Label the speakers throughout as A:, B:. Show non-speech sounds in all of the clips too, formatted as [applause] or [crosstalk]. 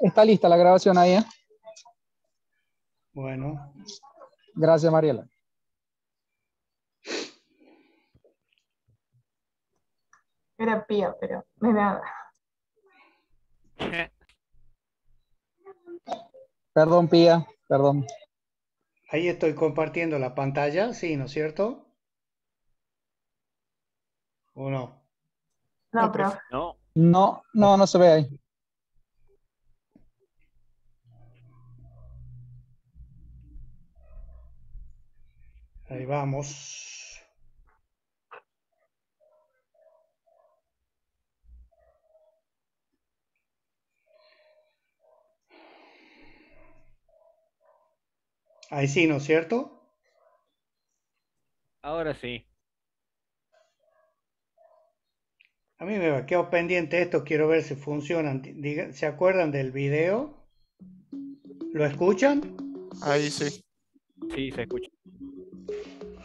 A: Está lista la grabación ahí, ¿eh? Bueno. Gracias, Mariela. Era pía, pero me nada. Perdón, Pía, perdón.
B: Ahí estoy compartiendo la pantalla, sí, ¿no
A: es cierto? ¿O no? No, pero... No, no, no, no se ve ahí.
B: Ahí vamos. Ahí sí, ¿no es cierto?
A: Ahora sí.
B: A mí me va quedó pendiente esto, quiero ver si funcionan. ¿Se acuerdan del video? ¿Lo escuchan? Ahí sí. Sí, se escucha.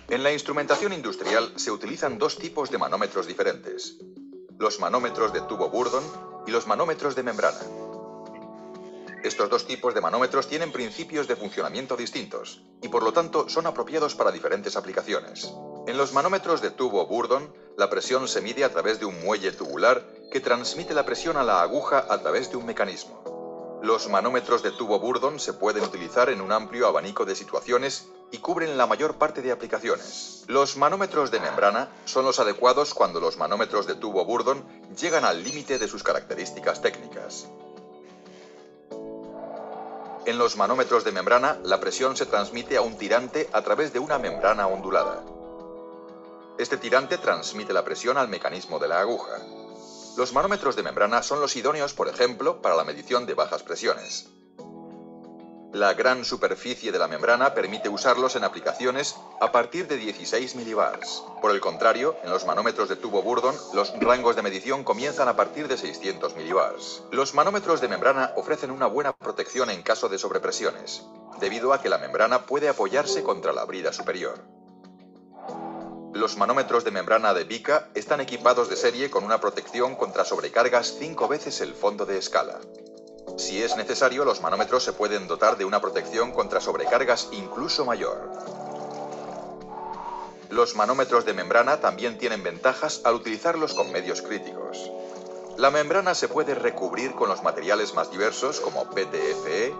C: En la instrumentación industrial se utilizan dos tipos de manómetros diferentes, los manómetros de tubo Burdon y los manómetros de membrana. Estos dos tipos de manómetros tienen principios de funcionamiento distintos y por lo tanto son apropiados para diferentes aplicaciones. En los manómetros de tubo Burdon, la presión se mide a través de un muelle tubular que transmite la presión a la aguja a través de un mecanismo. Los manómetros de tubo Burdon se pueden utilizar en un amplio abanico de situaciones y cubren la mayor parte de aplicaciones. Los manómetros de membrana son los adecuados cuando los manómetros de tubo Burdon llegan al límite de sus características técnicas. En los manómetros de membrana, la presión se transmite a un tirante a través de una membrana ondulada. Este tirante transmite la presión al mecanismo de la aguja. Los manómetros de membrana son los idóneos, por ejemplo, para la medición de bajas presiones. La gran superficie de la membrana permite usarlos en aplicaciones a partir de 16 milibars. Por el contrario, en los manómetros de tubo Burdon, los rangos de medición comienzan a partir de 600 milibars. Los manómetros de membrana ofrecen una buena protección en caso de sobrepresiones, debido a que la membrana puede apoyarse contra la brida superior. Los manómetros de membrana de Bica están equipados de serie con una protección contra sobrecargas cinco veces el fondo de escala. Si es necesario, los manómetros se pueden dotar de una protección contra sobrecargas incluso mayor. Los manómetros de membrana también tienen ventajas al utilizarlos con medios críticos. La membrana se puede recubrir con los materiales más diversos como PTFE,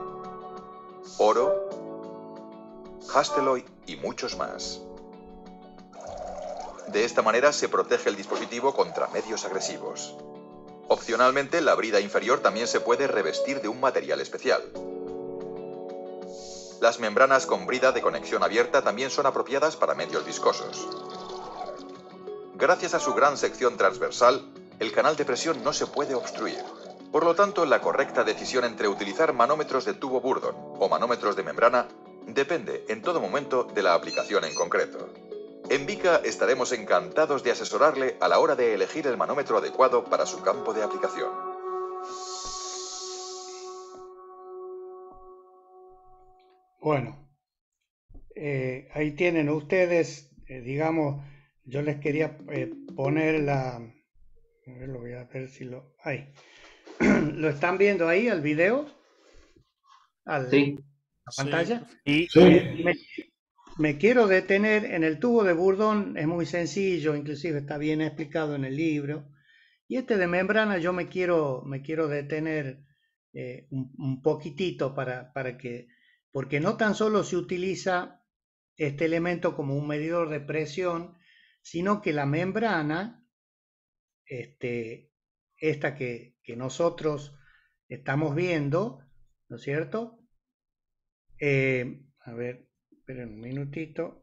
C: oro, Hasteloy y muchos más. De esta manera se protege el dispositivo contra medios agresivos. Opcionalmente, la brida inferior también se puede revestir de un material especial. Las membranas con brida de conexión abierta también son apropiadas para medios viscosos. Gracias a su gran sección transversal, el canal de presión no se puede obstruir. Por lo tanto, la correcta decisión entre utilizar manómetros de tubo Burdon o manómetros de membrana depende en todo momento de la aplicación en concreto. En Vica estaremos encantados de asesorarle a la hora de elegir el manómetro adecuado para su campo de aplicación.
B: Bueno, eh, ahí tienen ustedes, eh, digamos, yo les quería eh, poner la... lo voy a ver si lo... Ahí. [clears throat] ¿Lo están viendo ahí, al video? ¿Al, sí.
A: ¿La pantalla? Sí. sí.
B: Me quiero detener en el tubo de burdón, es muy sencillo, inclusive está bien explicado en el libro. Y este de membrana yo me quiero, me quiero detener eh, un, poquitito para, que, porque no tan solo se utiliza este elemento como un medidor de presión, sino que la membrana, este, esta que, nosotros estamos viendo, ¿no es cierto? Eh, a ver, Esperen un minutito.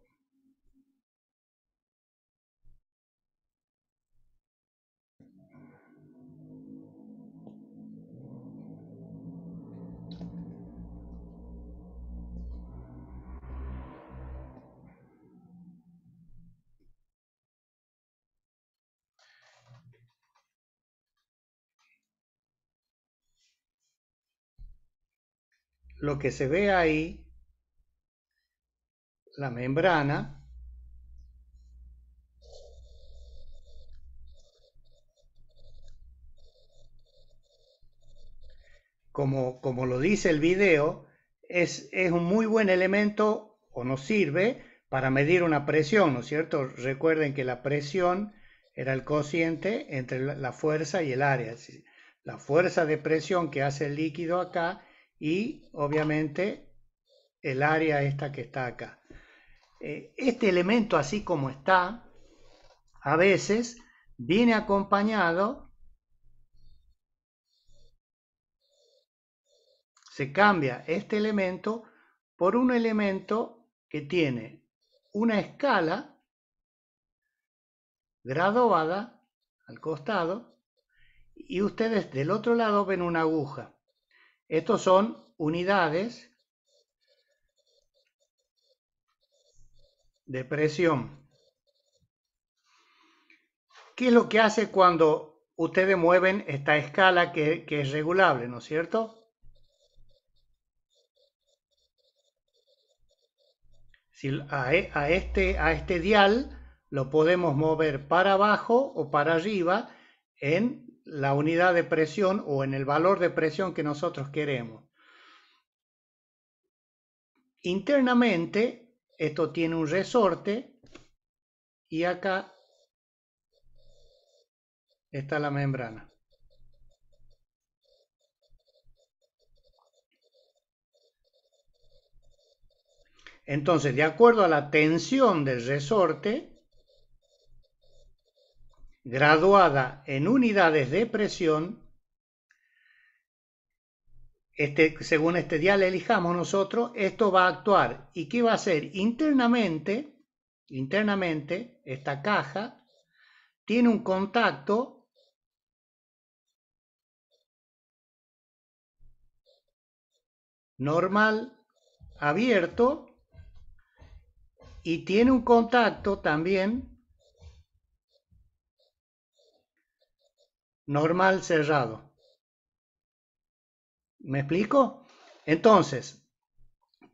B: Lo que se ve ahí la membrana Como, lo dice el video, es, es, un muy buen elemento o nos sirve para medir una presión, ¿no es cierto? Recuerden que la presión era el cociente entre la fuerza y el área. La fuerza de presión que hace el líquido acá y obviamente el área esta que está acá. Eh, este elemento así como está, a veces viene acompañado, se cambia este elemento por un elemento que tiene una escala graduada al costado y ustedes del otro lado ven una aguja. Estos son unidades de presión ¿Qué es lo que hace cuando ustedes mueven esta escala que, es regulable, ¿no es cierto? Si e, este, a este dial lo podemos mover para abajo o para arriba en la unidad de presión o en el valor de presión que nosotros queremos. Internamente esto tiene un resorte y acá está la membrana. Entonces, de acuerdo a la tensión del resorte, graduada en unidades de presión, este, según este dial elijamos nosotros, esto va a actuar. ¿Y qué va a hacer? Internamente, internamente, esta caja tiene un contacto normal abierto y tiene un contacto también normal cerrado. ¿Me explico? Entonces,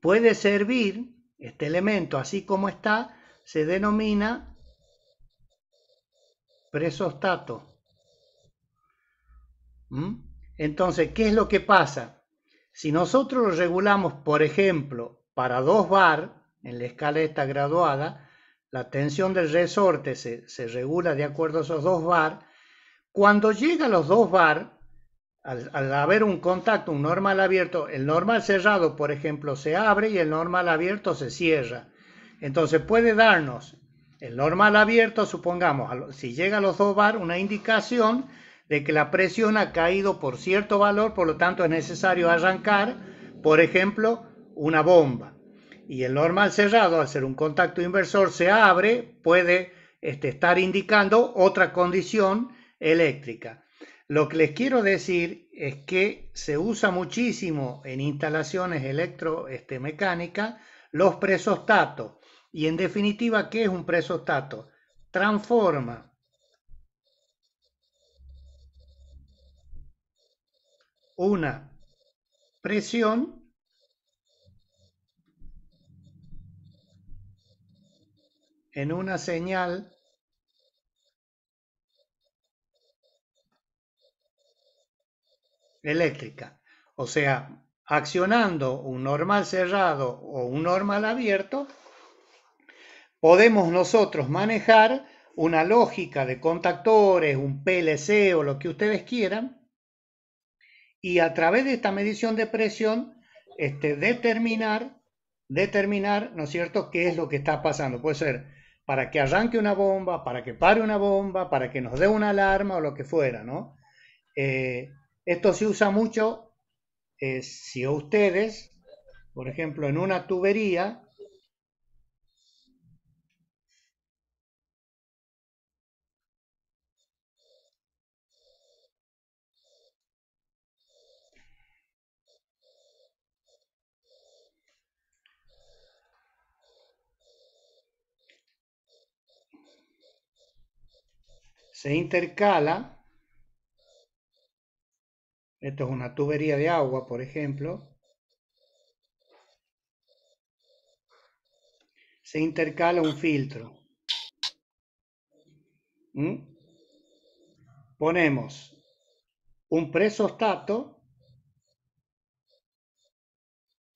B: puede servir este elemento así como está, se denomina presostato. ¿Mm? Entonces, ¿qué es lo que pasa? Si nosotros lo regulamos, por ejemplo, para 2 bar, en la escala esta graduada, la tensión del resorte se, se regula de acuerdo a esos 2 bar, cuando llega a los 2 bar, al, haber un contacto, un normal abierto, el normal cerrado, por ejemplo, se abre y el normal abierto se cierra. Entonces puede darnos el normal abierto, supongamos, si llega a los 2 bar, una indicación de que la presión ha caído por cierto valor, por lo tanto es necesario arrancar, por ejemplo, una bomba. Y el normal cerrado, al ser un contacto inversor, se abre, puede este, estar indicando otra condición eléctrica. Lo que les quiero decir es que se usa muchísimo en instalaciones electromecánicas este, los presostatos. Y en definitiva, ¿qué es un presostato? Transforma una presión en una señal eléctrica. O sea, accionando un normal cerrado o un normal abierto, podemos nosotros manejar una lógica de contactores, un PLC o lo que ustedes quieran, y a través de esta medición de presión, este, determinar, determinar, ¿no es cierto?, qué es lo que está pasando. Puede ser para que arranque una bomba, para que pare una bomba, para que nos dé una alarma o lo que fuera, ¿no? Eh, esto se usa mucho eh, si ustedes, por ejemplo, en una tubería, se intercala esto es una tubería de agua, por ejemplo. Se intercala un filtro. ¿Mm? Ponemos un presostato,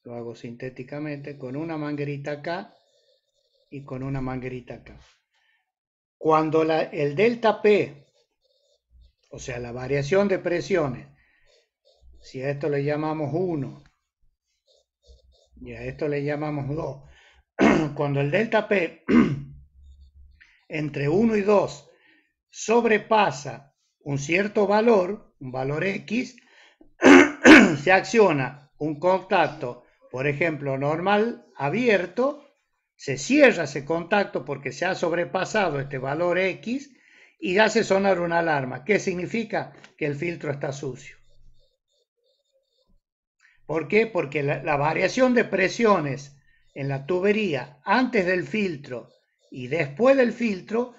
B: lo hago sintéticamente, con una manguerita acá y con una manguerita acá. Cuando el delta P, o sea, la variación de presiones, si a esto le llamamos 1 y a esto le llamamos 2, [clears throat] cuando el delta P [clears throat] entre 1 y 2 sobrepasa un cierto valor, un valor X, [clears throat] se acciona un contacto, por ejemplo, normal abierto, se cierra ese contacto porque se ha sobrepasado este valor X y hace sonar una alarma. ¿Qué significa? Que el filtro está sucio. ¿Por qué? Porque la, variación de presiones en la tubería antes del filtro y después del filtro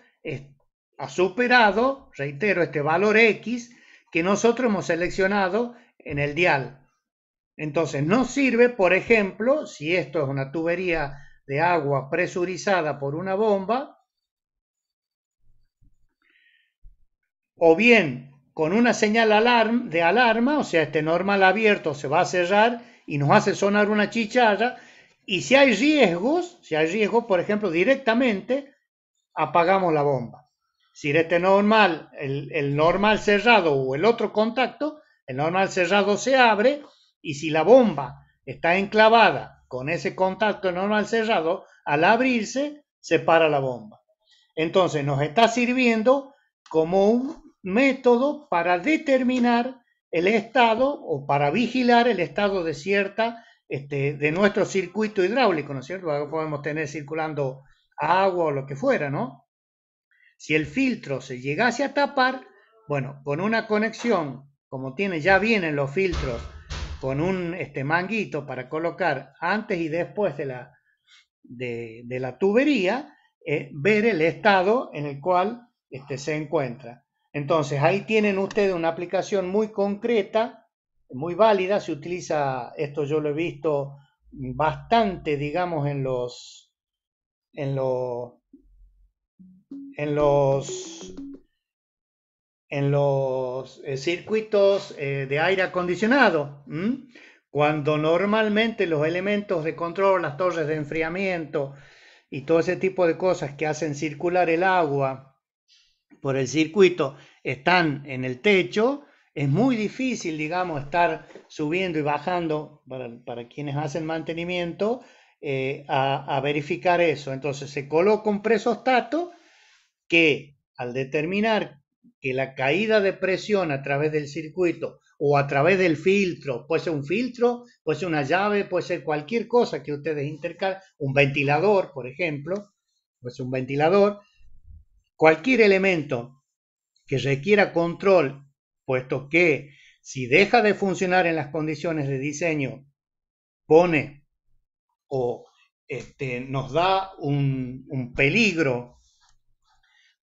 B: ha superado, reitero, este valor X que nosotros hemos seleccionado en el dial. Entonces, no sirve, por ejemplo, si esto es una tubería de agua presurizada por una bomba, o bien con una señal de alarma, o sea, este normal abierto se va a cerrar y nos hace sonar una chicharra. Y si hay riesgos, si hay riesgos, por ejemplo, directamente apagamos la bomba. Si este normal, el, el normal cerrado o el otro contacto, el normal cerrado se abre y si la bomba está enclavada con ese contacto normal cerrado, al abrirse se para la bomba. Entonces nos está sirviendo como un método para determinar el estado o para vigilar el estado de cierta este, de nuestro circuito hidráulico, ¿no es cierto? podemos tener circulando agua o lo que fuera, ¿no? Si el filtro se llegase a tapar, bueno, con una conexión, como tiene, ya vienen los filtros, con un este, manguito para colocar antes y después de la, de, la tubería, eh, ver el estado en el cual este, se encuentra. Entonces, ahí tienen ustedes una aplicación muy concreta, muy válida, se utiliza, esto yo lo he visto bastante, digamos, en los, en los, en los, en los eh, circuitos eh, de aire acondicionado, cuando normalmente los elementos de control, las torres de enfriamiento y todo ese tipo de cosas que hacen circular el agua, por el circuito están en el techo, es muy difícil, digamos, estar subiendo y bajando para, quienes hacen mantenimiento eh, a, verificar eso. Entonces se coloca un presostato que al determinar que la caída de presión a través del circuito o a través del filtro, puede ser un filtro, puede ser una llave, puede ser cualquier cosa que ustedes intercalen, un ventilador, por ejemplo, puede ser un ventilador, cualquier elemento que requiera control, puesto que si deja de funcionar en las condiciones de diseño, pone o este, nos da un, peligro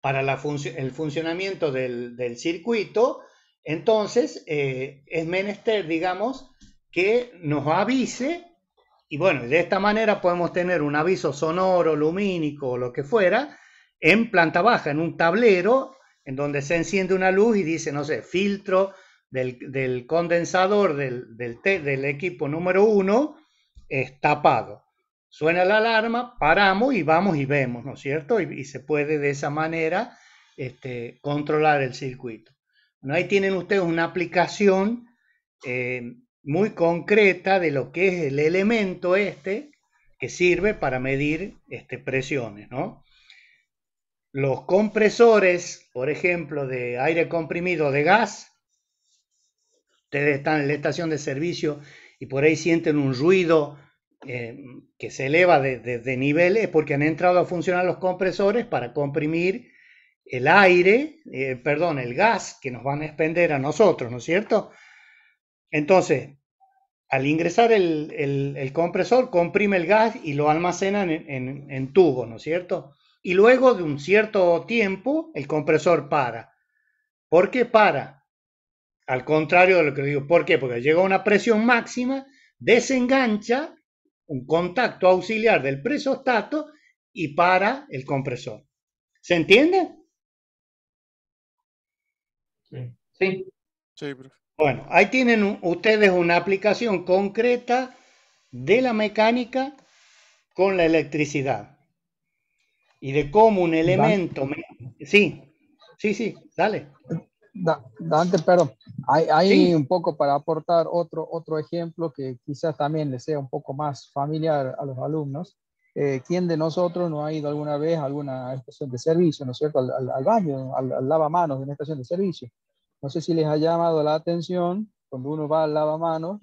B: para la el funcionamiento del, circuito, entonces eh, es menester, digamos, que nos avise y bueno, de esta manera podemos tener un aviso sonoro, lumínico o lo que fuera, en planta baja, en un tablero, en donde se enciende una luz y dice, no sé, filtro del, condensador del, equipo número uno es tapado. Suena la alarma, paramos y vamos y vemos, ¿no es cierto? Y, se puede de esa manera este, controlar el circuito. ahí tienen ustedes una aplicación eh, muy concreta de lo que es el elemento este que sirve para medir este, presiones, ¿no? Los compresores, por ejemplo, de aire comprimido de gas, ustedes están en la estación de servicio y por ahí sienten un ruido eh, que se eleva de, niveles porque han entrado a funcionar los compresores para comprimir el aire, eh, perdón, el gas que nos van a expender a nosotros, ¿no es cierto? Entonces, al ingresar el, compresor, comprime el gas y lo almacenan en, tubo en tubos, ¿no es cierto? y luego de un cierto tiempo el compresor para. ¿Por qué para? Al contrario de lo que digo, ¿por qué? Porque llega a una presión máxima, desengancha un contacto auxiliar del presostato y para el compresor. ¿Se entiende? Sí. Sí. Bueno, ahí tienen ustedes una aplicación concreta de la mecánica con la electricidad y de cómo un elemento...
A: Sí, sí, sí, dale. Dante, pero hay, un poco para aportar otro, otro ejemplo que quizás también le sea un poco más familiar a los alumnos. Eh, ¿Quién de nosotros no ha ido alguna vez a alguna estación de servicio, ¿no es cierto? Al, baño, al, al, lavamanos de una estación de servicio. No sé si les ha llamado la atención cuando uno va al lavamanos,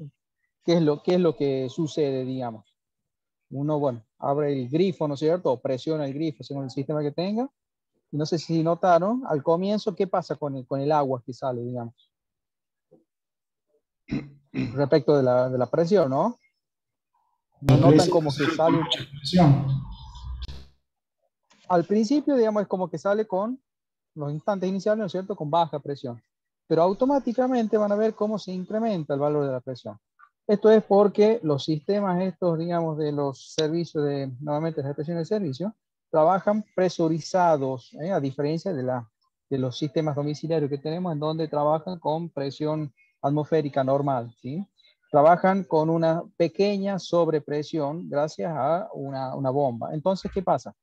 A: qué es lo, qué es lo que sucede, digamos uno, bueno, abre el grifo, ¿no es cierto? O presiona el grifo según el sistema que tenga. Y no sé si notaron, al comienzo, ¿qué pasa con el, con el agua que sale, digamos? [clears throat] Respecto de la, presión, ¿no?
B: No notan como que sale...
A: Al principio, digamos, es como que sale con los instantes iniciales, ¿no es cierto?, con baja presión. Pero automáticamente van a ver cómo se incrementa el valor de la presión. Esto es porque los sistemas estos, digamos, de los servicios, de nuevamente de estaciones de servicio, trabajan presurizados, ¿eh? a diferencia de, la, de los sistemas domiciliarios que tenemos, en donde trabajan con presión atmosférica normal, ¿sí? Trabajan con una pequeña sobrepresión gracias a una, una bomba. Entonces, ¿qué pasa?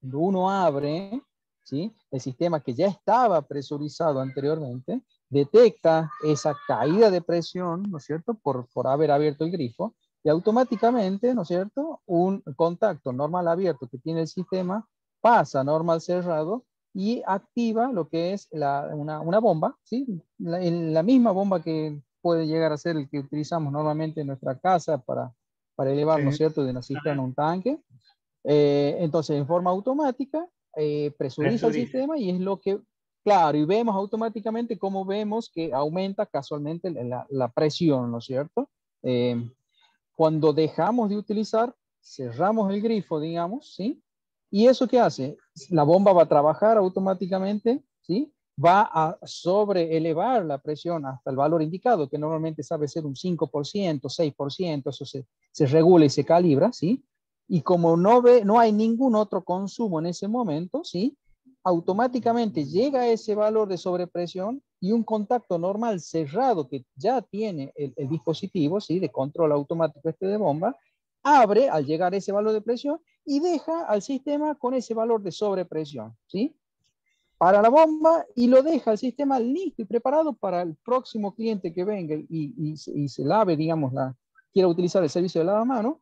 A: Cuando uno abre, ¿sí? El sistema que ya estaba presurizado anteriormente, detecta esa caída de presión, ¿no es cierto?, por, por haber abierto el grifo, y automáticamente, ¿no es cierto?, un contacto normal abierto que tiene el sistema pasa normal cerrado y activa lo que es una, bomba, ¿sí? La, la, misma bomba que puede llegar a ser el que utilizamos normalmente en nuestra casa para, para elevar, ¿no es cierto?, de una cisterna a un tanque. Eh, entonces, en forma automática, eh, presuriza el sistema y es lo que Claro, y vemos automáticamente cómo vemos que aumenta casualmente la, presión, ¿no es cierto? Em, cuando dejamos de utilizar, cerramos el grifo, digamos, ¿sí? ¿Y eso qué hace? La bomba va a trabajar automáticamente, ¿sí? Va a sobreelevar la presión hasta el valor indicado, que normalmente sabe ser un 5%, 6%, eso se, se regula y se calibra, ¿sí? Y como no, ve, no hay ningún otro consumo en ese momento, ¿sí? automáticamente llega a ese valor de sobrepresión y un contacto normal cerrado que ya tiene el, dispositivo ¿sí? de control automático este de bomba, abre al llegar ese valor de presión y deja al sistema con ese valor de sobrepresión, ¿sí? Para la bomba y lo deja al sistema listo y preparado para el próximo cliente que venga y, se lave, digamos, la, quiera utilizar el servicio de mano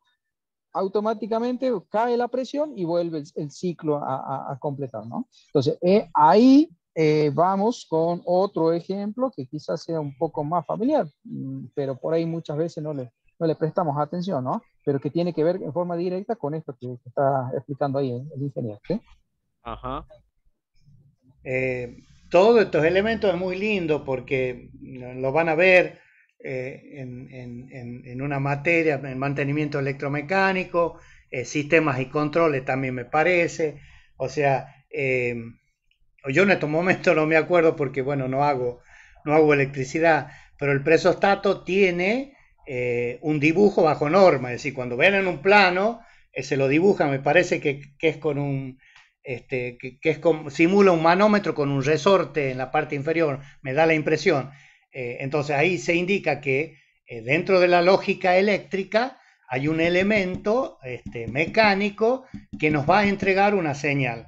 A: automáticamente cae la presión y vuelve el, ciclo a, completar, ¿no? Entonces, eh, ahí eh, vamos con otro ejemplo que quizás sea un poco más familiar, mm, pero por ahí muchas veces no le, le prestamos atención, ¿no? Pero que tiene que ver en forma directa con esto que, está explicando ahí el, ingeniero. ¿sí? Ajá.
B: Eh, todos estos elementos es muy lindo porque lo van a ver eh, en, una materia, en mantenimiento electromecánico, eh, sistemas y controles también me parece. O sea, eh, yo en estos momentos [laughs] no me acuerdo porque, bueno, no hago, no hago electricidad, pero el presostato tiene un dibujo bajo norma, es decir, cuando ven en un plano, se lo dibuja, me parece que, es con un... Este, que, que es con, simula un manómetro con un resorte en la parte inferior, me da la impresión eh, entonces ahí se indica que eh, dentro de la lógica eléctrica hay un elemento este, mecánico que nos va a entregar una señal.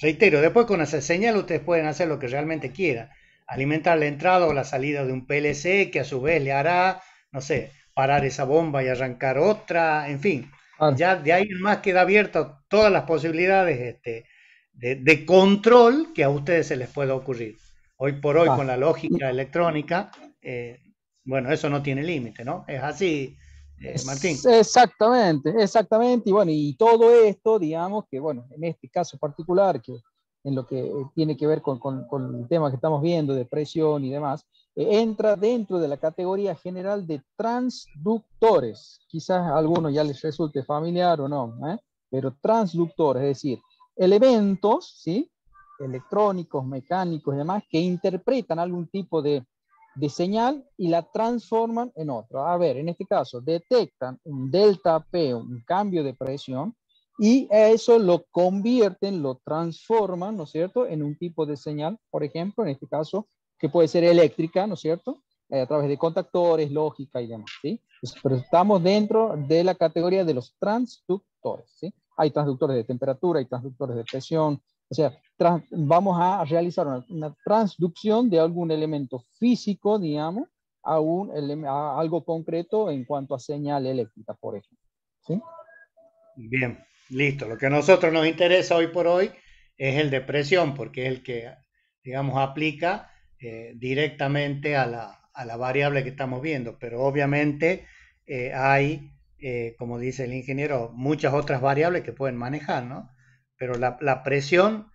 B: Reitero, después con esa señal ustedes pueden hacer lo que realmente quieran. Alimentar la entrada o la salida de un PLC que a su vez le hará, no sé, parar esa bomba y arrancar otra, en fin. Ya de ahí más queda abierta todas las posibilidades este, de, control que a ustedes se les pueda ocurrir. Hoy por hoy, ah. con la lógica electrónica,
A: eh, bueno, eso no tiene límite, ¿no? Es así, eh, Martín. Exactamente, exactamente. Y bueno, y todo esto, digamos que, bueno, en este caso particular, que en lo que eh, tiene que ver con, con, el tema que estamos viendo, de presión y demás, entra dentro de la categoría general de transductores. Quizás a algunos ya les resulte familiar o no, pero transductores, es decir, elementos, ¿sí? electrónicos, mecánicos y demás, que interpretan algún tipo de, de señal y la transforman en otro. A ver, en este caso, detectan un delta P, un cambio de presión, y eso lo convierten, lo transforman, ¿no es cierto?, en un tipo de señal, por ejemplo, en este caso, que puede ser eléctrica, ¿no es cierto?, eh, a través de contactores, lógica y demás, ¿sí? pero estamos dentro de la categoría de los transductores, ¿sí? Hay transductores de temperatura, hay transductores de presión, o sea, vamos a realizar una, transducción de algún elemento físico, digamos, a, algo concreto en cuanto a señal eléctrica, por ejemplo.
B: Bien, listo. Lo que a nosotros nos interesa hoy por hoy es el de presión, porque es el que, digamos, aplica eh, directamente a la, variable que estamos viendo, pero obviamente eh, hay, eh, como dice el ingeniero, muchas otras variables que pueden manejar, ¿no? pero la, presión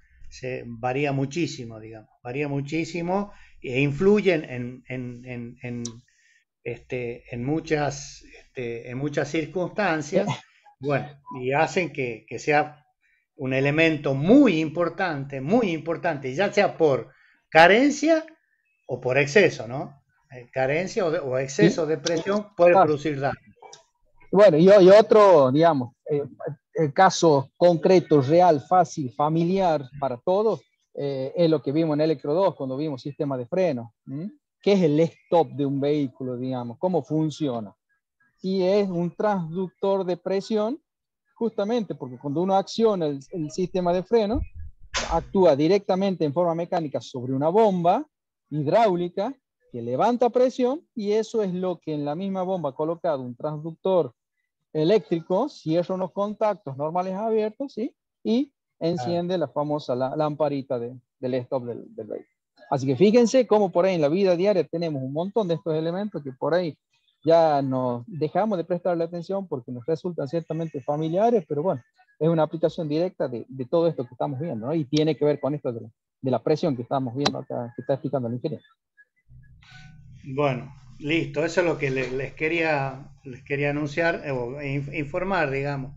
B: varía muchísimo, digamos, varía muchísimo e influyen en, en, en, este, muchas, este, en muchas circunstancias, bueno, y hacen que, sea un elemento muy importante, muy importante, ya sea por carencia o por exceso, ¿no? Eh, carencia o, exceso de presión puede producir daño.
A: Bueno, y, otro, digamos, eh, el eh, caso concreto, real, fácil, familiar para todos, eh, es lo que vimos en Electro 2 cuando vimos sistema de freno. que es el stop de un vehículo, digamos? ¿Cómo funciona? Y es un transductor de presión, justamente porque cuando uno acciona el, el sistema de freno, actúa directamente en forma mecánica sobre una bomba hidráulica que levanta presión y eso es lo que en la misma bomba ha colocado un transductor eléctrico, cierra unos contactos normales abiertos, ¿sí? Y enciende la famosa lamparita del stop del, del vehículo. Así que fíjense cómo por ahí en la vida diaria tenemos un montón de estos elementos que por ahí ya nos dejamos de prestarle atención porque nos resultan ciertamente familiares, pero bueno, es una aplicación directa de, de todo esto que estamos viendo, ¿no? Y tiene que ver con esto de, de la presión que estamos viendo acá, que está explicando el ingeniero. Bueno,
B: Listo, eso es lo que les, quería, les quería anunciar eh, informar, digamos,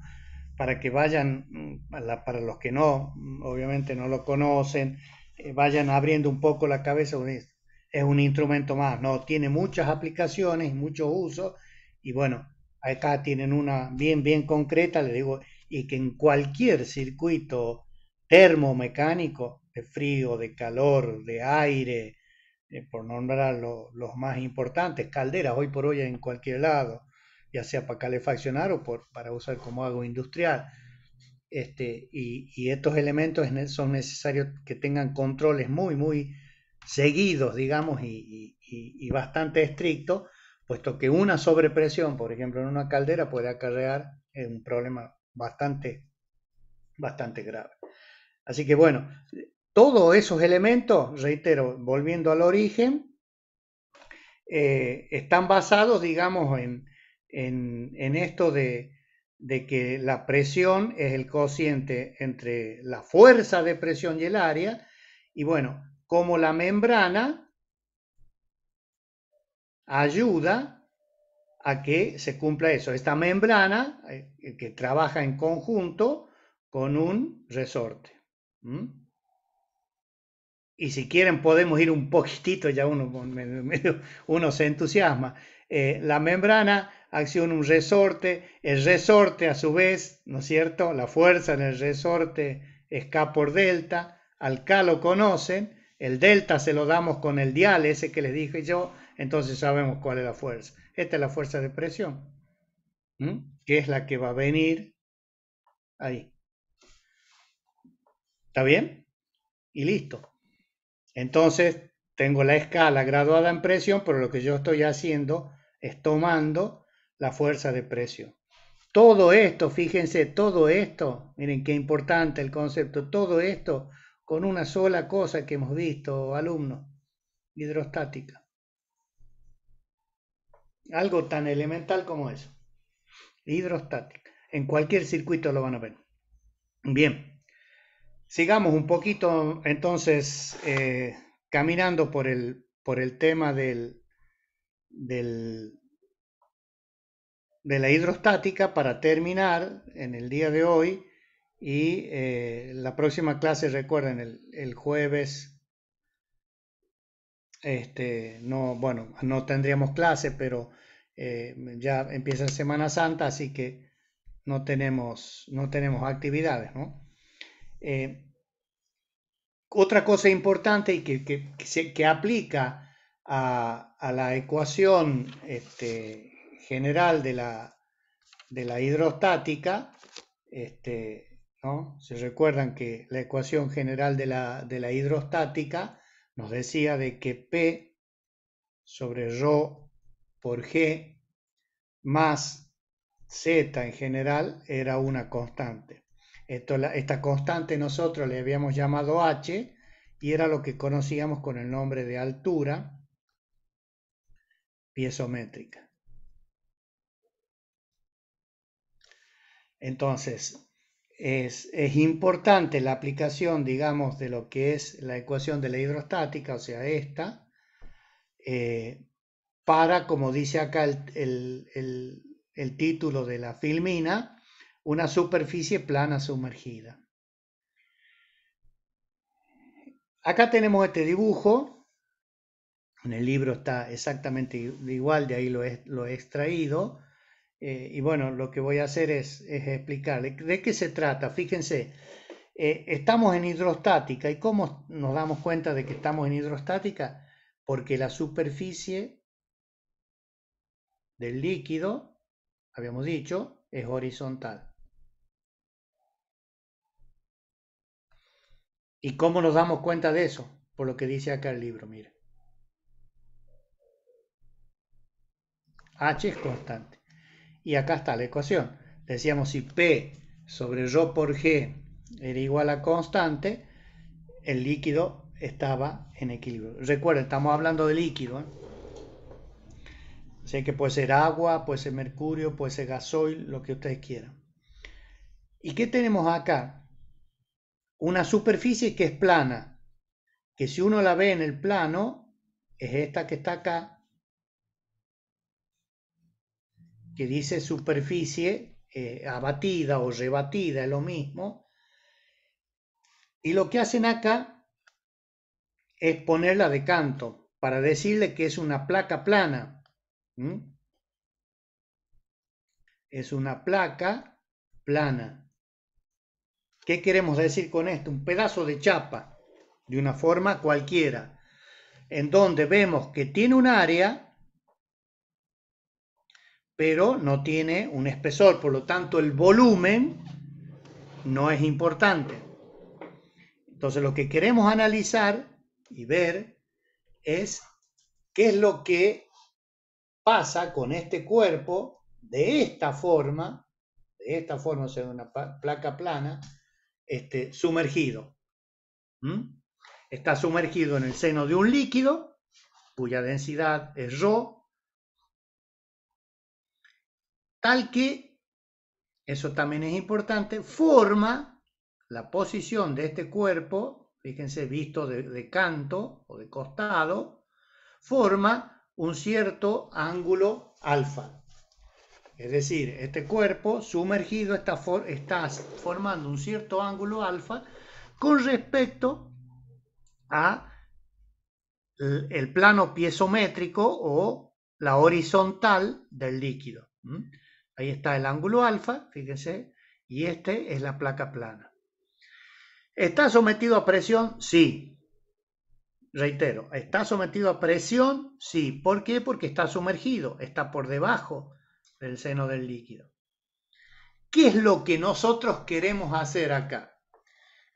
B: para que vayan, mm, para los que no, mm, obviamente no lo conocen, eh, vayan abriendo un poco la cabeza. Es un instrumento más, ¿no? Tiene muchas aplicaciones, muchos usos, y bueno, acá tienen una bien, bien concreta, les digo, y que en cualquier circuito termomecánico, de frío, de calor, de aire, eh, por nombrar los más importantes, calderas hoy por hoy en cualquier lado, ya sea para calefaccionar o para usar como algo industrial. Este, y, estos elementos son necesarios que tengan controles muy, muy seguidos, digamos, y, bastante estrictos, puesto que una sobrepresión, por ejemplo, en una caldera puede acarrear eh, un problema bastante, bastante grave. Así que bueno, todos esos elementos, reitero, volviendo al origen, eh, están basados, digamos, en, esto de, que la presión es el cociente entre la fuerza de presión y el área, y bueno, como la membrana ayuda a que se cumpla eso. Esta membrana eh, que trabaja en conjunto con un resorte y si quieren podemos ir un poquitito, ya uno, uno se entusiasma. Eh, la membrana acciona un resorte, el resorte a su vez, ¿no es cierto? La fuerza en el resorte es K por delta, al K lo conocen, el delta se lo damos con el dial ese que les dije yo, entonces sabemos cuál es la fuerza. Esta es la fuerza de presión, que es la que va a venir ahí. ¿Está bien? Y listo. Entonces, tengo la escala graduada en presión, pero lo que yo estoy haciendo es tomando la fuerza de presión. Todo esto, fíjense, todo esto, miren qué importante el concepto, todo esto con una sola cosa que hemos visto, alumnos, hidrostática. Algo tan elemental como eso, hidrostática. En cualquier circuito lo van a ver. Bien. Sigamos un poquito entonces eh, caminando por el, por el tema del, de la hidrostática para terminar en el día de hoy y eh, la próxima clase, recuerden, el, el, jueves, este, no, bueno, no tendríamos clase, pero eh, ya empieza Semana Santa, así que no tenemos, no tenemos actividades, ¿no? Eh, otra cosa importante y que, se, aplica a, la ecuación este, general de la, de la hidrostática, este, se recuerdan que la ecuación general de la, de la hidrostática nos decía de que P sobre Rho por G más Z en general era una constante esta constante nosotros le habíamos llamado h y era lo que conocíamos con el nombre de altura piezométrica. Entonces, es, importante la aplicación, digamos, de lo que es la ecuación de la hidrostática, o sea, esta, eh, para, como dice acá el título de la filmina, una superficie plana sumergida. Acá tenemos este dibujo, en el libro está exactamente igual, de ahí lo he, extraído. Eh, y bueno, lo que voy a hacer es, explicarle de qué se trata. Fíjense, eh, estamos en hidrostática. ¿Y cómo nos damos cuenta de que estamos en hidrostática? Porque la superficie del líquido, habíamos dicho, es horizontal. ¿Y cómo nos damos cuenta de eso? Por lo que dice acá el libro, mire. H es constante. Y acá está la ecuación. Decíamos si P sobre Rho por G era igual a constante, el líquido estaba en equilibrio. Recuerden, estamos hablando de líquido. ¿eh? Sé que puede ser agua, puede ser mercurio, puede ser gasoil, lo que ustedes quieran. ¿Y qué tenemos acá? una superficie que es plana, que si uno la ve en el plano, es esta que está acá, que dice superficie eh, abatida o rebatida, es lo mismo. Y lo que hacen acá es ponerla de canto para decirle que es una placa plana. Es una placa plana. ¿Qué queremos decir con esto? Un pedazo de chapa, de una forma cualquiera, en donde vemos que tiene un área, pero no tiene un espesor, por lo tanto el volumen no es importante. Entonces lo que queremos analizar y ver es qué es lo que pasa con este cuerpo de esta forma, de esta forma, o sea, una placa plana, este, sumergido. Está sumergido en el seno de un líquido cuya densidad es ρ, tal que, eso también es importante, forma la posición de este cuerpo, fíjense, visto de, de canto o de costado, forma un cierto ángulo alfa. Es decir, este cuerpo sumergido está, formando un cierto ángulo alfa con respecto a eh, el plano piezométrico o la horizontal del líquido. Ahí está el ángulo alfa, fíjense, y este es la placa plana. ¿Está sometido a presión? Sí. Reitero, ¿está sometido a presión? Sí. ¿Por qué? Porque está sumergido, está por debajo del seno del líquido. ¿Qué es lo que nosotros queremos hacer acá?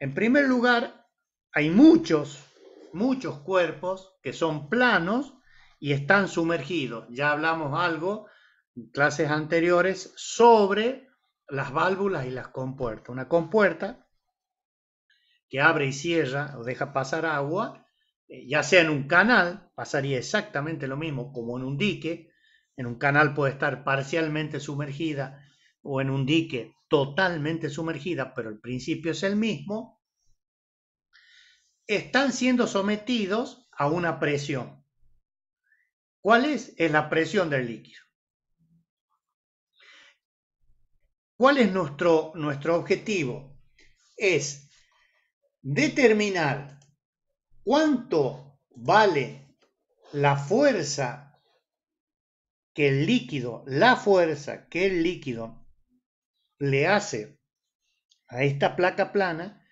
B: En primer lugar, hay muchos, muchos cuerpos que son planos y están sumergidos. Ya hablamos algo en clases anteriores sobre las válvulas y las compuertas. Una compuerta que abre y cierra o deja pasar agua, eh, ya sea en un canal, pasaría exactamente lo mismo como en un dique, en un canal puede estar parcialmente sumergida o en un dique totalmente sumergida, pero el principio es el mismo, están siendo sometidos a una presión. ¿Cuál es? la presión del líquido. ¿Cuál es nuestro, nuestro objetivo? Es determinar cuánto vale la fuerza que el líquido, la fuerza que el líquido le hace a esta placa plana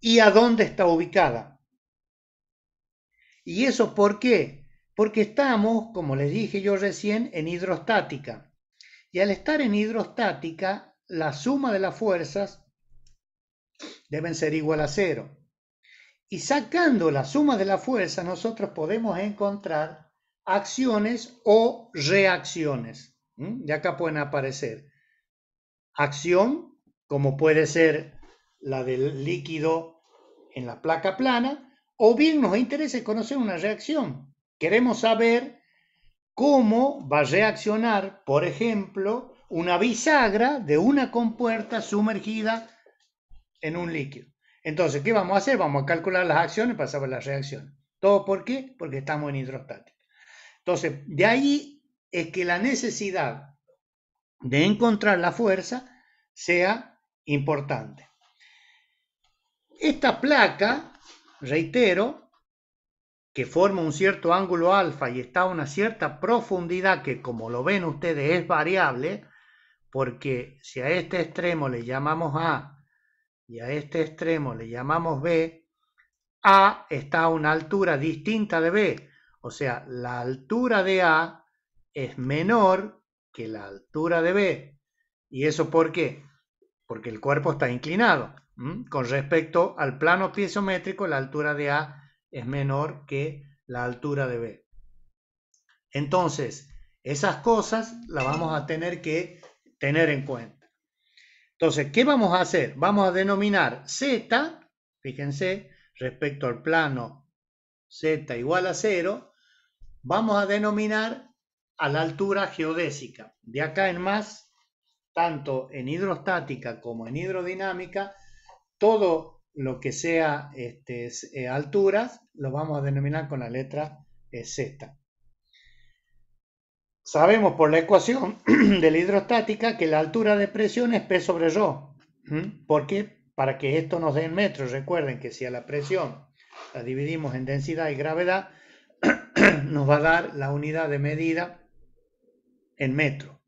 B: y a dónde está ubicada. ¿Y eso por qué? Porque estamos, como les dije yo recién, en hidrostática. Y al estar en hidrostática, la suma de las fuerzas deben ser igual a cero. Y sacando la suma de las fuerzas, nosotros podemos encontrar acciones o reacciones. De acá pueden aparecer acción, como puede ser la del líquido en la placa plana, o bien nos interesa conocer una reacción. Queremos saber cómo va a reaccionar, por ejemplo, una bisagra de una compuerta sumergida en un líquido. Entonces, ¿qué vamos a hacer? Vamos a calcular las acciones para saber las reacciones. ¿Todo por qué? Porque estamos en hidrostática. Entonces, de ahí es que la necesidad de encontrar la fuerza sea importante. Esta placa, reitero, que forma un cierto ángulo alfa y está a una cierta profundidad que como lo ven ustedes es variable, porque si a este extremo le llamamos A y a este extremo le llamamos B, A está a una altura distinta de B, o sea, la altura de A es menor que la altura de B. ¿Y eso por qué? Porque el cuerpo está inclinado. Con respecto al plano piezométrico, la altura de A es menor que la altura de B. Entonces, esas cosas las vamos a tener que tener en cuenta. Entonces, ¿qué vamos a hacer? Vamos a denominar Z, fíjense, respecto al plano Z igual a 0, vamos a denominar a la altura geodésica. De acá en más, tanto en hidrostática como en hidrodinámica, todo lo que sea este, eh, alturas lo vamos a denominar con la letra eh, Z. Sabemos por la ecuación [clears throat] de la hidrostática que la altura de presión es P sobre rho. ¿Por qué? Para que esto nos dé en metros. Recuerden que si a la presión la dividimos en densidad y gravedad, nos va a dar la unidad de medida en metro.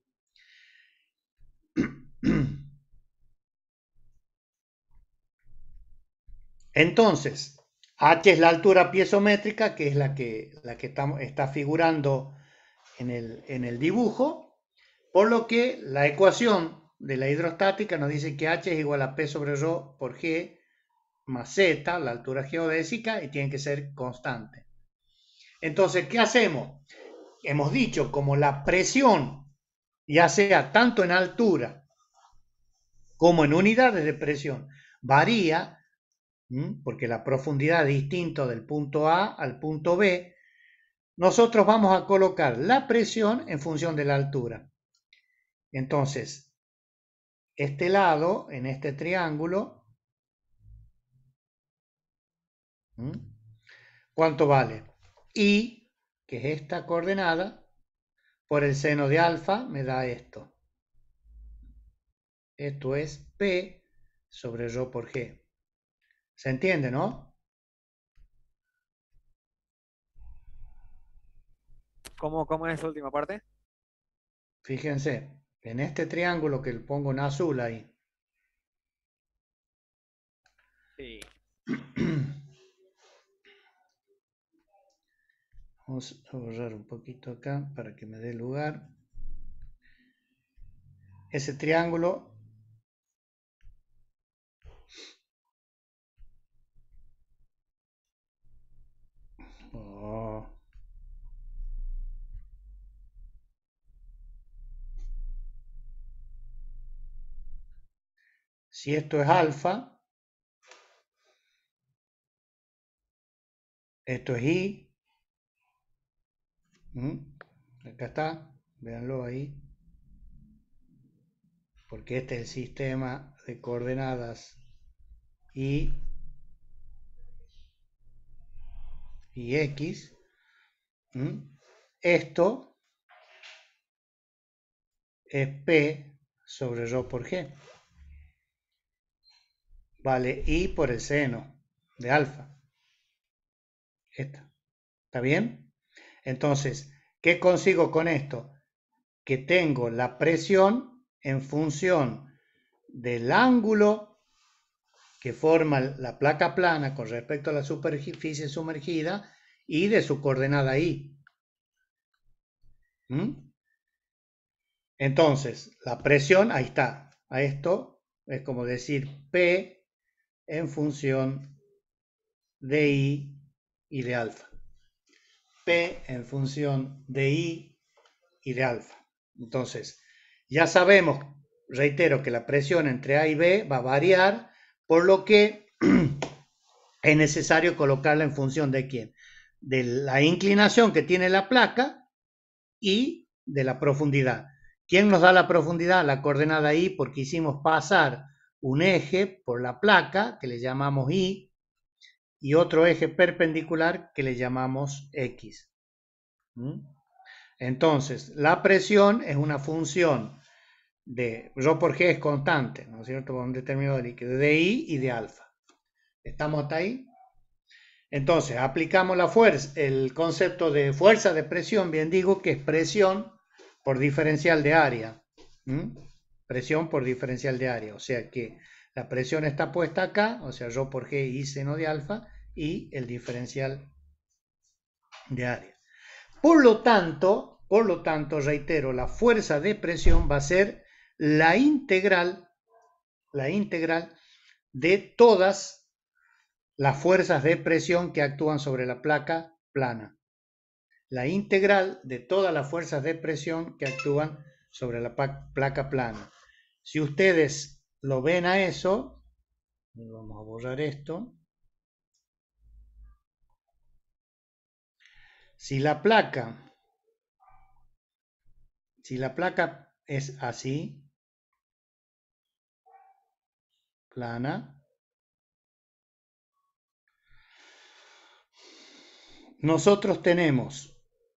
B: Entonces, h es la altura piezométrica, que es la que, la que está, figurando en el, en el dibujo, por lo que la ecuación de la hidrostática nos dice que h es igual a p sobre rho por g más z, la altura geodésica, y tiene que ser constante. Entonces, ¿qué hacemos? Hemos dicho, como la presión, ya sea tanto en altura como en unidades de presión, varía, porque la profundidad es distinta del punto A al punto B, nosotros vamos a colocar la presión en función de la altura. Entonces, este lado, en este triángulo, ¿cuánto vale? y, que es esta coordenada, por el seno de alfa me da esto. Esto es P sobre Yo por G. ¿Se entiende, no?
A: ¿Cómo, es la última parte?
B: Fíjense, en este triángulo que le pongo en azul ahí.
A: Sí. [clears throat]
B: Vamos a borrar un poquito acá para que me dé lugar. Ese triángulo oh. Si esto es alfa, esto es i, Acá está, véanlo ahí. Porque este es el sistema de coordenadas y, y x. Esto es P sobre r por G. Vale Y por el seno de alfa. Esta. ¿Está bien? Entonces, ¿qué consigo con esto? Que tengo la presión en función del ángulo que forma la placa plana con respecto a la superficie sumergida y de su coordenada I. ¿Mm? Entonces, la presión, ahí está. A esto es como decir P en función de I y de alfa en función de I y de alfa. Entonces, ya sabemos, reitero, que la presión entre A y B va a variar, por lo que [clears throat] es necesario colocarla en función de quién? De la inclinación que tiene la placa y de la profundidad. ¿Quién nos da la profundidad? La coordenada I, porque hicimos pasar un eje por la placa, que le llamamos I, y otro eje perpendicular que le llamamos X. Entonces, la presión es una función de yo por G es constante, ¿no es cierto?, por un determinado líquido, de I y de alfa. ¿Estamos hasta ahí? Entonces, aplicamos la fuerza, el concepto de fuerza de presión, bien digo que es presión por diferencial de área. Presión por diferencial de área, o sea que la presión está puesta acá, o sea, yo por G y seno de alfa, y el diferencial de área. Por lo tanto, por lo tanto, reitero, la fuerza de presión va a ser la integral, la integral de todas las fuerzas de presión que actúan sobre la placa plana. La integral de todas las fuerzas de presión que actúan sobre la placa plana. Si ustedes lo ven a eso, vamos a borrar esto, si la placa, si la placa es así, plana, nosotros tenemos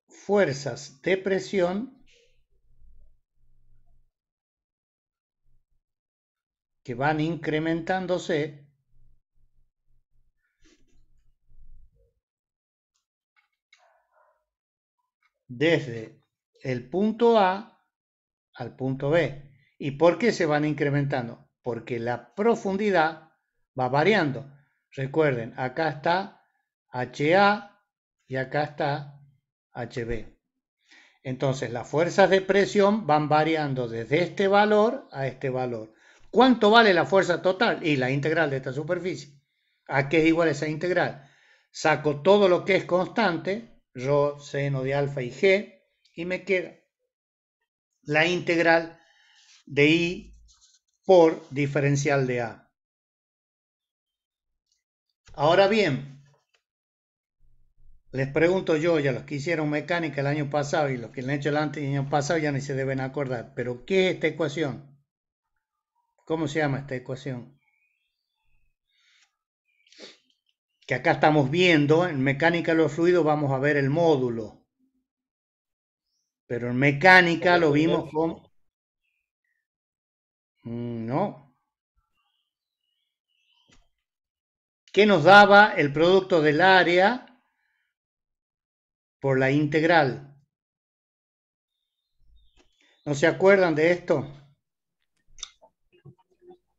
B: fuerzas de presión van incrementándose desde el punto A al punto B. ¿Y por qué se van incrementando? Porque la profundidad va variando. Recuerden, acá está HA y acá está HB. Entonces, las fuerzas de presión van variando desde este valor a este valor. ¿Cuánto vale la fuerza total y la integral de esta superficie? ¿A qué es igual esa integral? Saco todo lo que es constante, rho, seno de alfa y g, y me queda la integral de i por diferencial de a. Ahora bien, les pregunto yo ya los que hicieron mecánica el año pasado y los que han hecho el año pasado ya ni se deben acordar, pero ¿qué es esta ecuación? ¿Cómo se llama esta ecuación? Que acá estamos viendo, en mecánica de los fluidos vamos a ver el módulo. Pero en mecánica lo vimos con... Mm, no. ¿Qué nos daba el producto del área por la integral? ¿No se acuerdan de esto?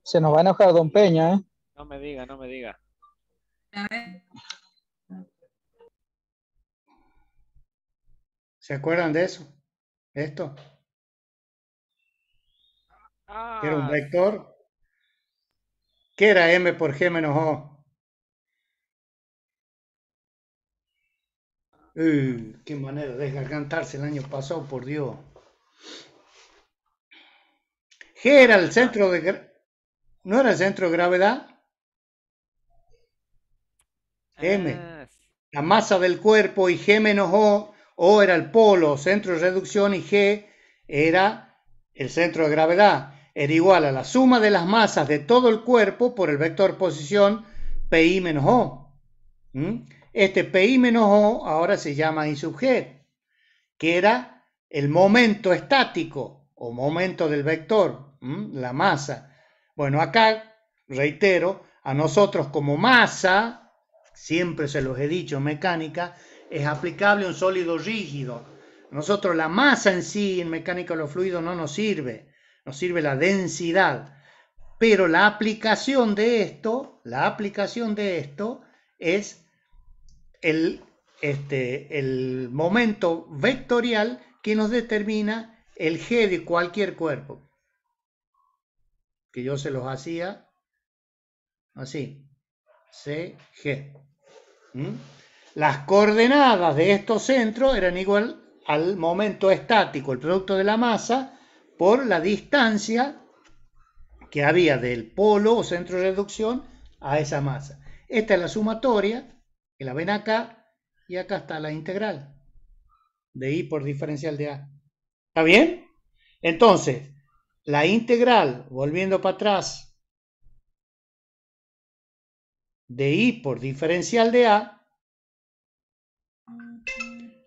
A: Se nos va a enojar Don Peña, ¿eh? No me diga, no me diga. ¿Se acuerdan
B: de eso? esto? Ah. Era un vector. ¿Qué era M por G menos O? Uy, uh, qué manera de desgargantarse el año pasado, por Dios. G era el centro de, ¿No era el centro de gravedad? M. Ah, la masa del cuerpo y G menos O. O era el polo, centro de reducción, y G era el centro de gravedad. Era igual a la suma de las masas de todo el cuerpo por el vector posición PI menos O. ¿Mm? Este PI menos O ahora se llama I sub G, que era el momento estático o momento del vector, la masa. Bueno, acá, reitero, a nosotros como masa, siempre se los he dicho mecánica, es aplicable un sólido rígido. nosotros la masa en sí, en mecánica de los fluidos, no nos sirve. Nos sirve la densidad. Pero la aplicación de esto, la aplicación de esto es el, este, el momento vectorial que nos determina el G de cualquier cuerpo que yo se los hacía así, C, G. Las coordenadas de estos centros eran igual al momento estático, el producto de la masa, por la distancia que había del polo o centro de reducción a esa masa. Esta es la sumatoria, que la ven acá, y acá está la integral de I por diferencial de A. ¿Está bien? Entonces, la integral, volviendo para atrás, de i por diferencial de a,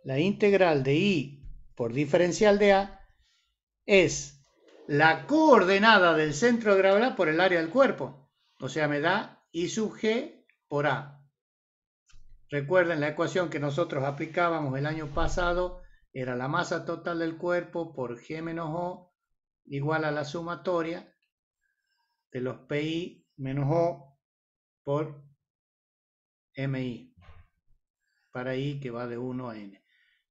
B: la integral de i por diferencial de a es la coordenada del centro de gravedad por el área del cuerpo. O sea, me da i sub g por a. Recuerden la ecuación que nosotros aplicábamos el año pasado, era la masa total del cuerpo por g menos o igual a la sumatoria de los PI menos O por MI para I que va de 1 a N.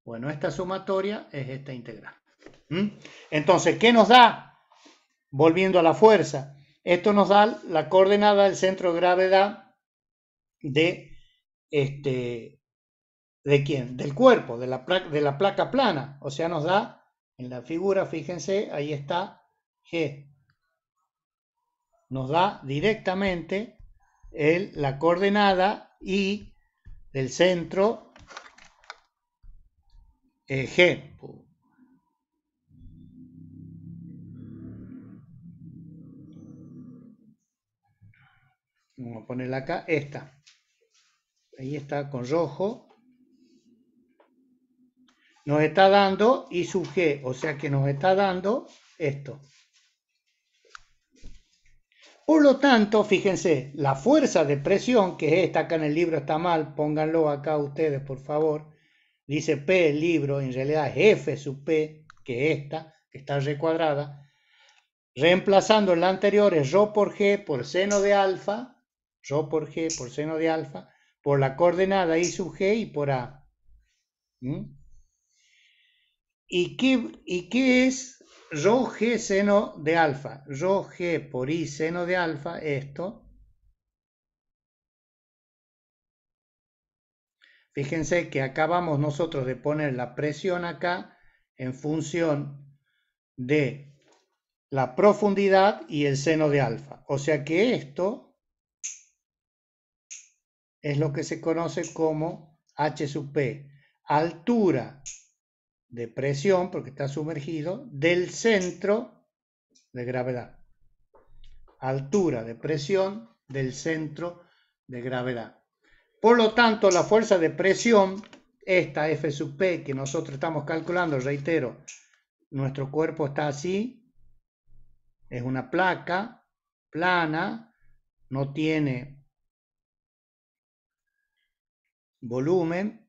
B: Bueno, esta sumatoria es esta integral. ¿Mm? Entonces, ¿qué nos da? Volviendo a la fuerza. Esto nos da la coordenada del centro de gravedad de este de quién? Del cuerpo, de la, de la placa plana. O sea, nos da en la figura, fíjense, ahí está G. Nos da directamente el, la coordenada y del centro eh, G. Vamos a ponerla acá, esta. Ahí está con rojo nos está dando I sub G, o sea que nos está dando esto. Por lo tanto, fíjense, la fuerza de presión, que es esta acá en el libro está mal, pónganlo acá ustedes, por favor. Dice P el libro, en realidad es F sub P, que es esta, que está recuadrada. Reemplazando la anterior es rho por G por seno de alfa, rho por G por seno de alfa, por la coordenada I sub G y por A. ¿Mm? ¿Y qué, es rho g seno de alfa? Rho g por i seno de alfa, esto. Fíjense que acabamos nosotros de poner la presión acá en función de la profundidad y el seno de alfa. O sea que esto es lo que se conoce como H sub P, altura de presión, porque está sumergido, del centro de gravedad. Altura de presión del centro de gravedad. Por lo tanto, la fuerza de presión, esta F sub P que nosotros estamos calculando, reitero, nuestro cuerpo está así, es una placa plana, no tiene volumen,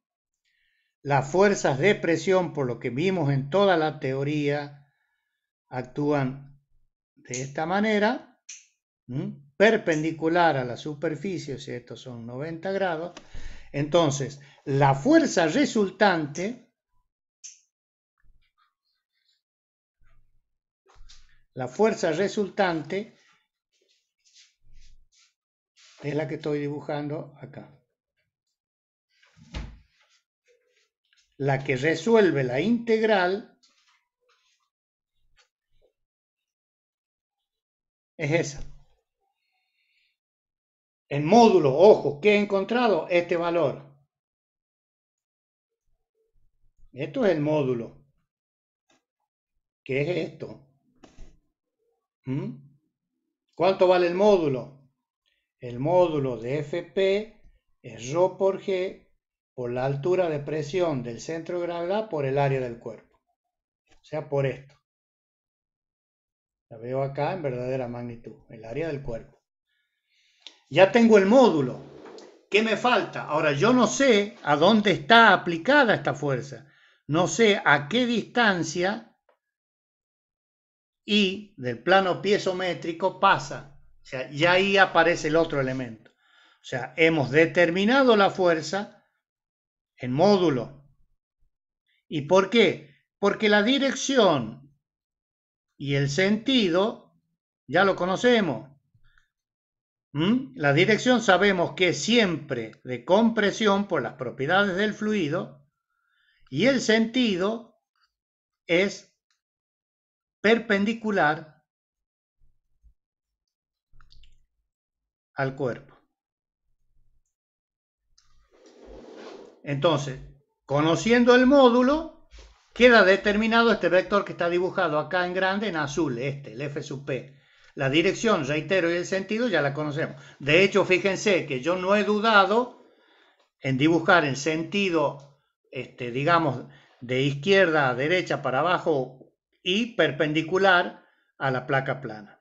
B: las fuerzas de presión, por lo que vimos en toda la teoría, actúan de esta manera, perpendicular a la superficie, si estos son 90 grados. Entonces, la fuerza resultante, la fuerza resultante es la que estoy dibujando acá. la que resuelve la integral es esa. el módulo, ojo, que he encontrado? Este valor. Esto es el módulo. ¿Qué es esto? ¿Mm? ¿Cuánto vale el módulo? El módulo de FP es ρ por G por la altura de presión del centro de gravedad por el área del cuerpo. O sea, por esto. La veo acá en verdadera magnitud, el área del cuerpo. Ya tengo el módulo. ¿Qué me falta? Ahora, yo no sé a dónde está aplicada esta fuerza. No sé a qué distancia y del plano piezométrico pasa. O sea, ya ahí aparece el otro elemento. O sea, hemos determinado la fuerza en módulo. ¿Y por qué? Porque la dirección y el sentido ya lo conocemos. ¿Mm? La dirección sabemos que es siempre de compresión por las propiedades del fluido y el sentido es perpendicular al cuerpo. Entonces, conociendo el módulo, queda determinado este vector que está dibujado acá en grande, en azul, este, el F sub P. La dirección, reitero, y el sentido ya la conocemos. De hecho, fíjense que yo no he dudado en dibujar el sentido, este, digamos, de izquierda a derecha para abajo y perpendicular a la placa plana.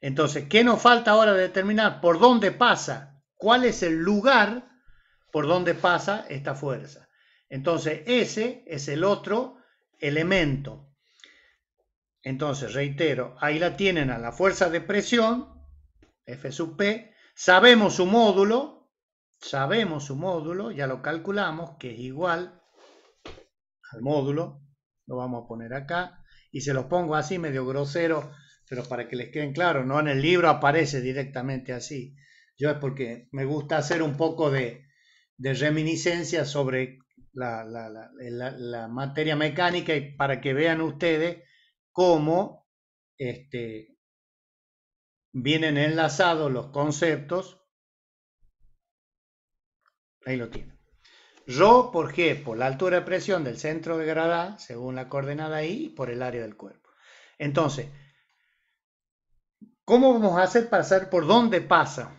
B: Entonces, ¿qué nos falta ahora de determinar? ¿Por dónde pasa? ¿Cuál es el lugar por dónde pasa esta fuerza. Entonces, ese es el otro elemento. Entonces, reitero, ahí la tienen a la fuerza de presión, F sub P, sabemos su módulo, sabemos su módulo, ya lo calculamos, que es igual al módulo, lo vamos a poner acá, y se los pongo así medio grosero, pero para que les queden claros, no en el libro aparece directamente así. Yo es porque me gusta hacer un poco de, de reminiscencia sobre la, materia mecánica y para que vean ustedes cómo este, vienen enlazados los conceptos. Ahí lo tienen. Rho por qué? por la altura de presión del centro de gravedad, según la coordenada y por el área del cuerpo. Entonces, ¿cómo vamos a hacer para por dónde pasa?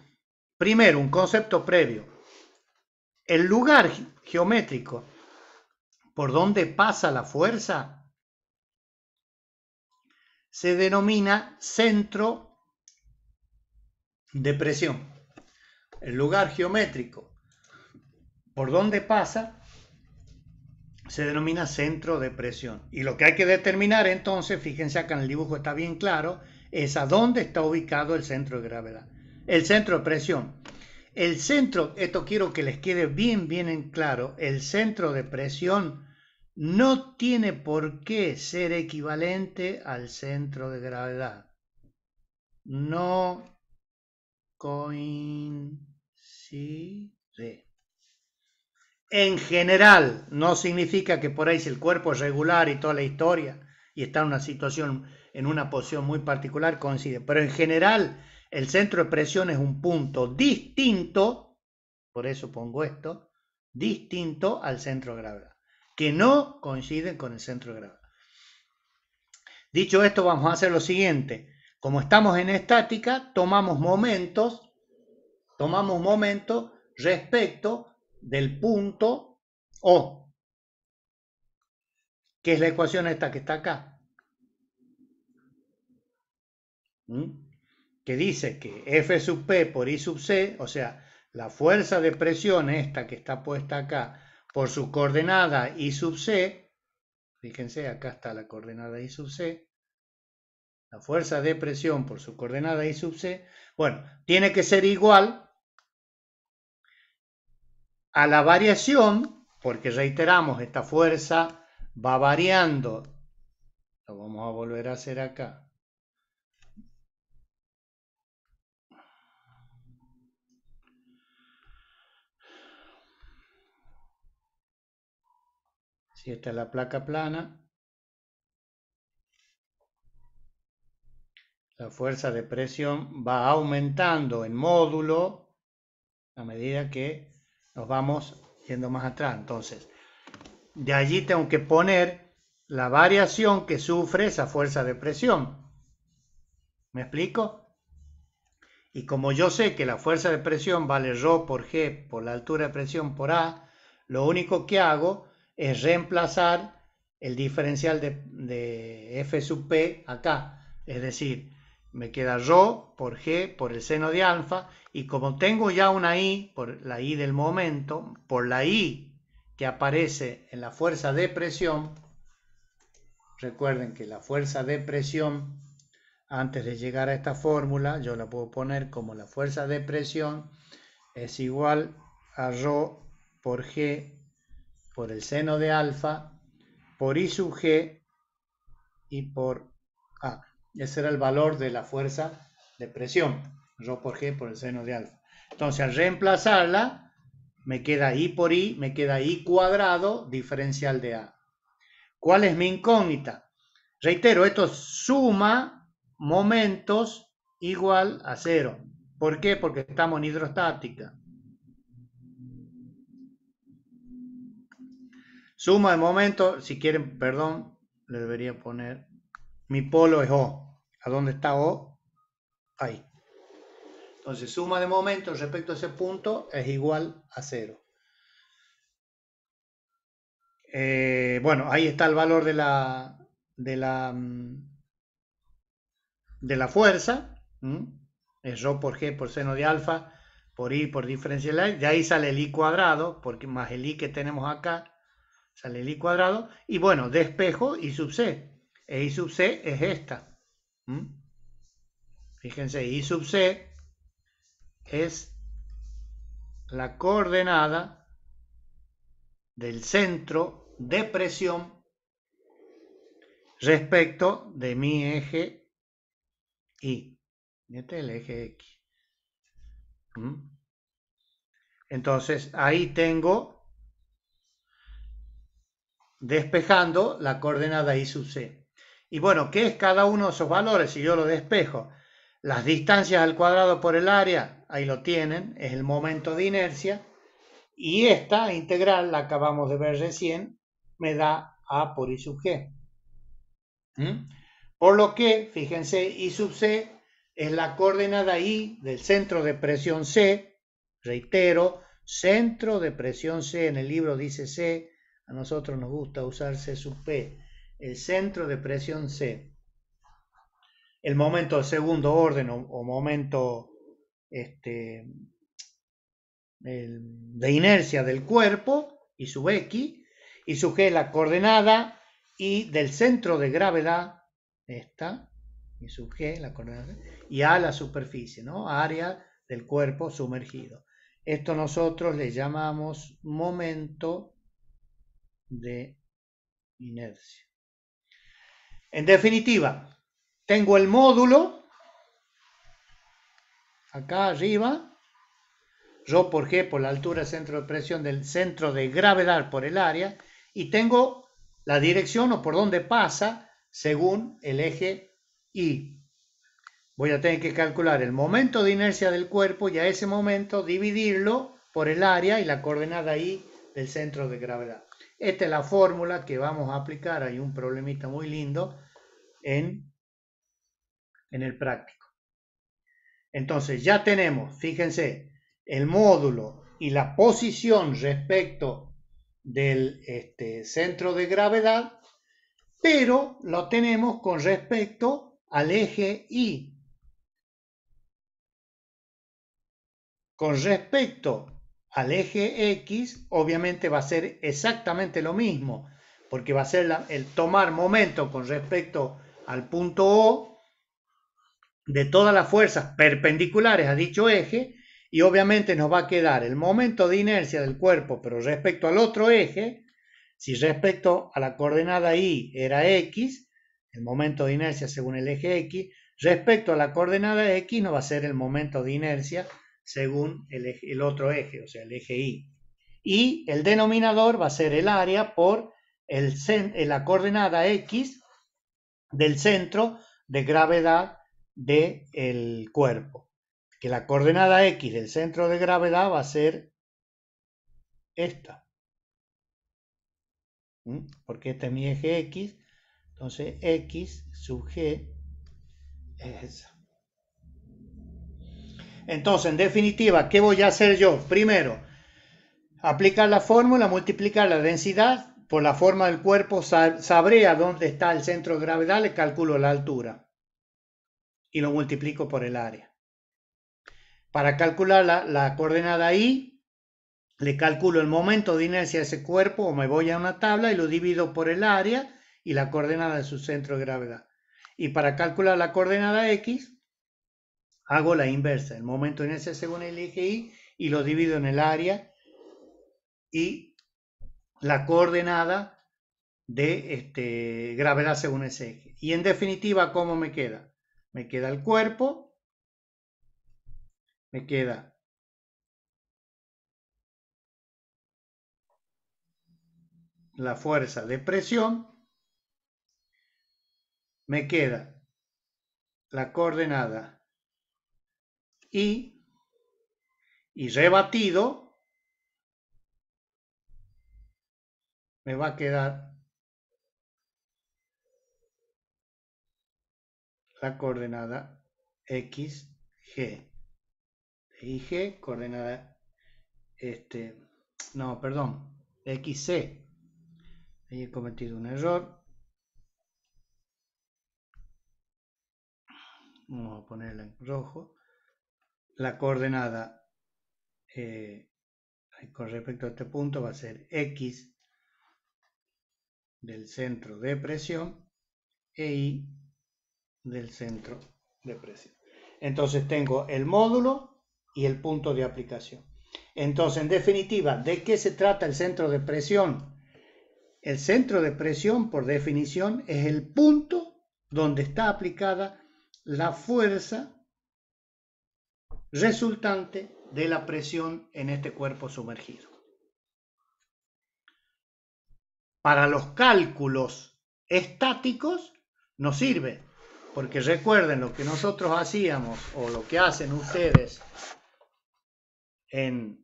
B: Primero, un concepto previo el lugar geométrico por donde pasa la fuerza se denomina centro de presión. El lugar geométrico por donde pasa se denomina centro de presión. Y lo que hay que determinar entonces, fíjense acá en el dibujo está bien claro, es a dónde está ubicado el centro de gravedad. El centro de presión. El centro, esto quiero que les quede bien, bien en claro, el centro de presión no tiene por qué ser equivalente al centro de gravedad. No coincide. En general, no significa que por ahí si el cuerpo es regular y toda la historia y está en una situación, en una posición muy particular, coincide. Pero en general, el centro de presión es un punto distinto, por eso pongo esto, distinto al centro de gravedad, que no coinciden con el centro de gravedad. Dicho esto, vamos a hacer lo siguiente. Como estamos en estática, tomamos momentos, tomamos momentos respecto del punto O, que es la ecuación esta que está acá. ¿Mm? que dice que F sub P por I sub C, o sea, la fuerza de presión esta que está puesta acá por su coordenada I sub C, fíjense, acá está la coordenada I sub C, la fuerza de presión por su coordenada I sub C, bueno, tiene que ser igual a la variación, porque reiteramos, esta fuerza va variando, lo vamos a volver a hacer acá, Si esta es la placa plana, la fuerza de presión va aumentando en módulo a medida que nos vamos yendo más atrás. Entonces, de allí tengo que poner la variación que sufre esa fuerza de presión. ¿Me explico? Y como yo sé que la fuerza de presión vale ρ por G por la altura de presión por A, lo único que hago es reemplazar el diferencial de, f sub p acá. Es decir, me queda rho por g por el seno de alfa y como tengo ya una i, por la i del momento, por la i que aparece en la fuerza de presión, recuerden que la fuerza de presión, antes de llegar a esta fórmula, yo la puedo poner como la fuerza de presión es igual a rho por g por el seno de alfa, por I sub G y por A. Ese era el valor de la fuerza de presión, rho por G por el seno de alfa. Entonces, al reemplazarla, me queda I por I, me queda I cuadrado diferencial de A. ¿Cuál es mi incógnita? Reitero, esto suma momentos igual a cero. ¿Por qué? Porque estamos en hidrostática. Suma de momento, si quieren, perdón, le debería poner, mi polo es O. ¿A dónde está O? Ahí. Entonces, suma de momento respecto a ese punto es igual a cero. Eh, bueno, ahí está el valor de la, de la, mm, de la fuerza. Es Rho por G por seno de alfa por I por diferencial. E. De ahí sale el I cuadrado, porque más el I que tenemos acá sale el i cuadrado, y bueno, despejo y sub c, e i sub c es esta. Fíjense, i sub c es la coordenada del centro de presión respecto de mi eje y. Este el eje X. Entonces, ahí tengo despejando la coordenada I sub C. Y bueno, ¿qué es cada uno de esos valores si yo lo despejo? Las distancias al cuadrado por el área, ahí lo tienen, es el momento de inercia. Y esta integral, la acabamos de ver recién, me da A por I sub G. ¿Mm? Por lo que, fíjense, I sub C es la coordenada I del centro de presión C, reitero, centro de presión C, en el libro dice C, a nosotros nos gusta usar C sub P, el centro de presión C. El momento de segundo orden o, momento este, de inercia del cuerpo y sub X, y su G la coordenada y del centro de gravedad, esta, y sub G la coordenada, y A la superficie, ¿no? Área del cuerpo sumergido. Esto nosotros le llamamos momento de inercia. En definitiva, tengo el módulo acá arriba, yo por G por la altura centro de presión del centro de gravedad por el área, y tengo la dirección o por dónde pasa según el eje Y. Voy a tener que calcular el momento de inercia del cuerpo y a ese momento dividirlo por el área y la coordenada Y del centro de gravedad. Esta es la fórmula que vamos a aplicar. Hay un problemita muy lindo en, en el práctico. Entonces ya tenemos, fíjense, el módulo y la posición respecto del este, centro de gravedad, pero lo tenemos con respecto al eje Y. Con respecto al eje X, obviamente va a ser exactamente lo mismo, porque va a ser el tomar momento con respecto al punto O de todas las fuerzas perpendiculares a dicho eje, y obviamente nos va a quedar el momento de inercia del cuerpo, pero respecto al otro eje, si respecto a la coordenada Y era X, el momento de inercia según el eje X, respecto a la coordenada X no va a ser el momento de inercia según el, otro eje, o sea, el eje Y. Y el denominador va a ser el área por el, la coordenada X del centro de gravedad del cuerpo. Que la coordenada X del centro de gravedad va a ser esta. ¿Mm? Porque este es mi eje X. Entonces X sub G es esa. Entonces, en definitiva, ¿qué voy a hacer yo? Primero, aplicar la fórmula, multiplicar la densidad. Por la forma del cuerpo sabré a dónde está el centro de gravedad, le calculo la altura y lo multiplico por el área. Para calcular la, coordenada Y, le calculo el momento de inercia de ese cuerpo o me voy a una tabla y lo divido por el área y la coordenada de su centro de gravedad. Y para calcular la coordenada X, hago la inversa. El momento en ese según el eje y lo divido en el área y la coordenada de este, gravedad según ese eje. Y en definitiva, ¿cómo me queda? Me queda el cuerpo, me queda la fuerza de presión, me queda la coordenada y, rebatido, me va a quedar la coordenada x, g. Y g, coordenada, este, no, perdón, xc. Ahí he cometido un error. Vamos a ponerla en rojo la coordenada eh, con respecto a este punto va a ser X del centro de presión e Y del centro de presión. Entonces tengo el módulo y el punto de aplicación. Entonces, en definitiva, ¿de qué se trata el centro de presión? El centro de presión, por definición, es el punto donde está aplicada la fuerza resultante de la presión en este cuerpo sumergido. Para los cálculos estáticos nos sirve, porque recuerden lo que nosotros hacíamos o lo que hacen ustedes en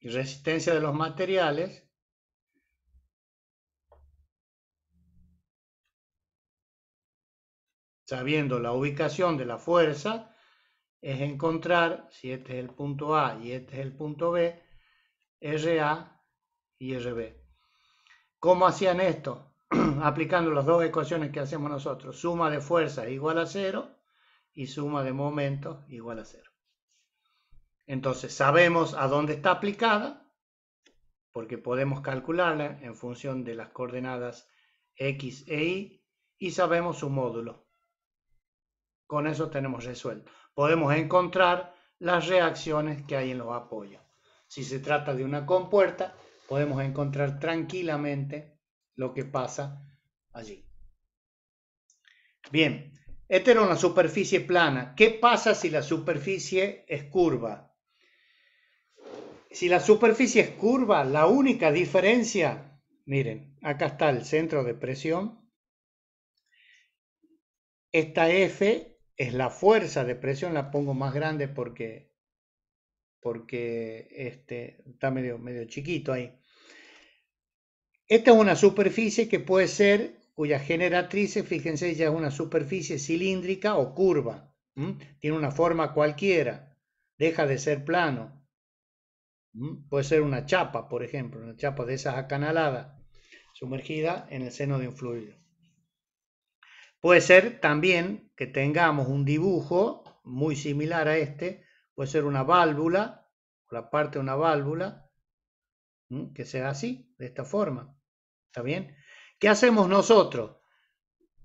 A: resistencia de los materiales, sabiendo
B: la ubicación de la fuerza, es encontrar si este es el punto A y este es el punto B, RA y RB. ¿Cómo hacían esto? [clears throat] Aplicando las dos ecuaciones que hacemos nosotros, suma de fuerza igual a cero y suma de momentos igual a cero. Entonces sabemos a dónde está aplicada, porque podemos calcularla en función de las coordenadas x e y, y sabemos su módulo, con eso tenemos resuelto. Podemos encontrar las reacciones que hay en los apoyos. Si se trata de una compuerta, podemos encontrar tranquilamente lo que pasa allí. Bien, esta era una superficie plana. ¿Qué pasa si la superficie es curva? Si la superficie es curva, la única diferencia, miren, acá está el centro de presión. Esta F es la fuerza de presión, la pongo más grande porque, porque este, está medio, medio chiquito ahí. Esta es una superficie que puede ser, cuya generatriz, fíjense, ya es una superficie cilíndrica o curva. Tiene una forma cualquiera, deja de ser plano. Puede ser una chapa, por ejemplo, una chapa de esas acanaladas, sumergida en el seno de un fluido. Puede ser también que tengamos un dibujo muy similar a este, puede ser una válvula, la parte de una válvula, que sea así, de esta forma. ¿Está bien? ¿Qué hacemos nosotros?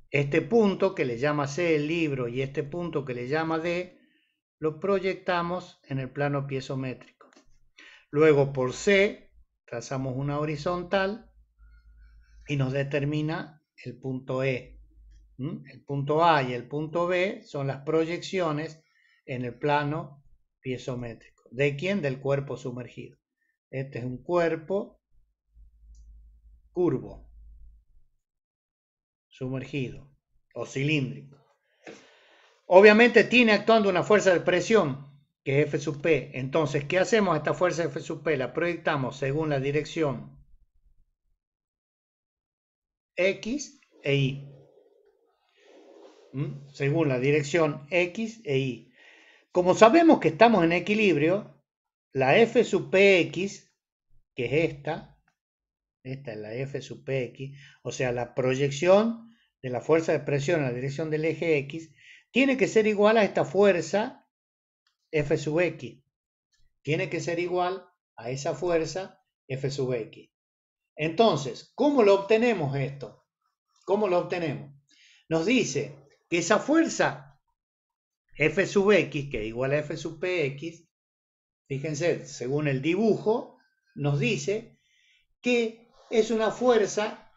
B: Este punto que le llama C el libro y este punto que le llama D, lo proyectamos en el plano piezométrico. Luego por C trazamos una horizontal y nos determina el punto E. El punto A y el punto B son las proyecciones en el plano piezométrico. ¿De quién? Del cuerpo sumergido. Este es un cuerpo curvo, sumergido o cilíndrico. Obviamente tiene actuando una fuerza de presión, que es F sub P. Entonces, ¿qué hacemos? Esta fuerza F sub P la proyectamos según la dirección X e Y según la dirección X e Y. Como sabemos que estamos en equilibrio, la F sub PX, que es esta, esta es la F sub PX, o sea, la proyección de la fuerza de presión en la dirección del eje X, tiene que ser igual a esta fuerza F sub X. Tiene que ser igual a esa fuerza F sub X. Entonces, ¿cómo lo obtenemos esto? ¿Cómo lo obtenemos? Nos dice que esa fuerza F sub X, que es igual a F sub PX, fíjense, según el dibujo, nos dice que es una fuerza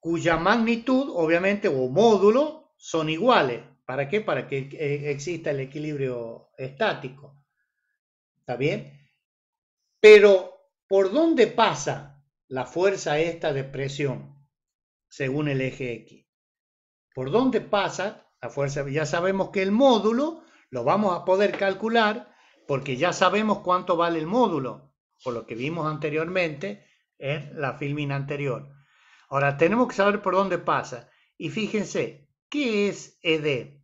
B: cuya magnitud, obviamente, o módulo, son iguales. ¿Para qué? Para que e, exista el equilibrio estático. ¿Está bien? Pero, ¿por dónde pasa la fuerza esta de presión según el eje X? por dónde pasa la fuerza, ya sabemos que el módulo lo vamos a poder calcular porque ya sabemos cuánto vale el módulo, por lo que vimos anteriormente en la filmina anterior. Ahora tenemos que saber por dónde pasa. Y fíjense, ¿qué es ED?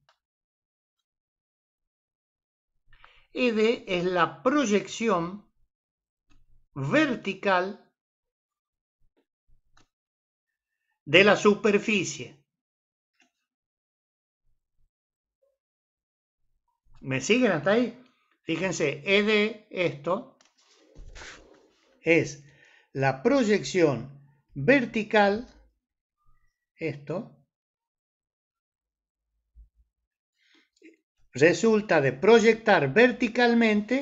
B: ED es la proyección vertical de la superficie. ¿Me siguen hasta ahí? Fíjense, e de esto, es la proyección vertical, esto, resulta de proyectar verticalmente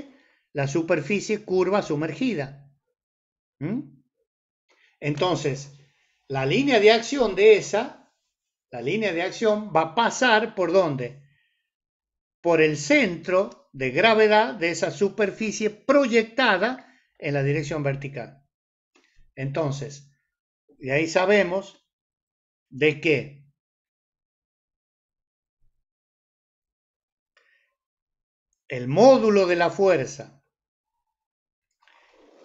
B: la superficie curva sumergida. Entonces, la línea de acción de esa, la línea de acción va a pasar por dónde? por el centro de gravedad de esa superficie proyectada en la dirección vertical. Entonces, de ahí sabemos de que el módulo de la fuerza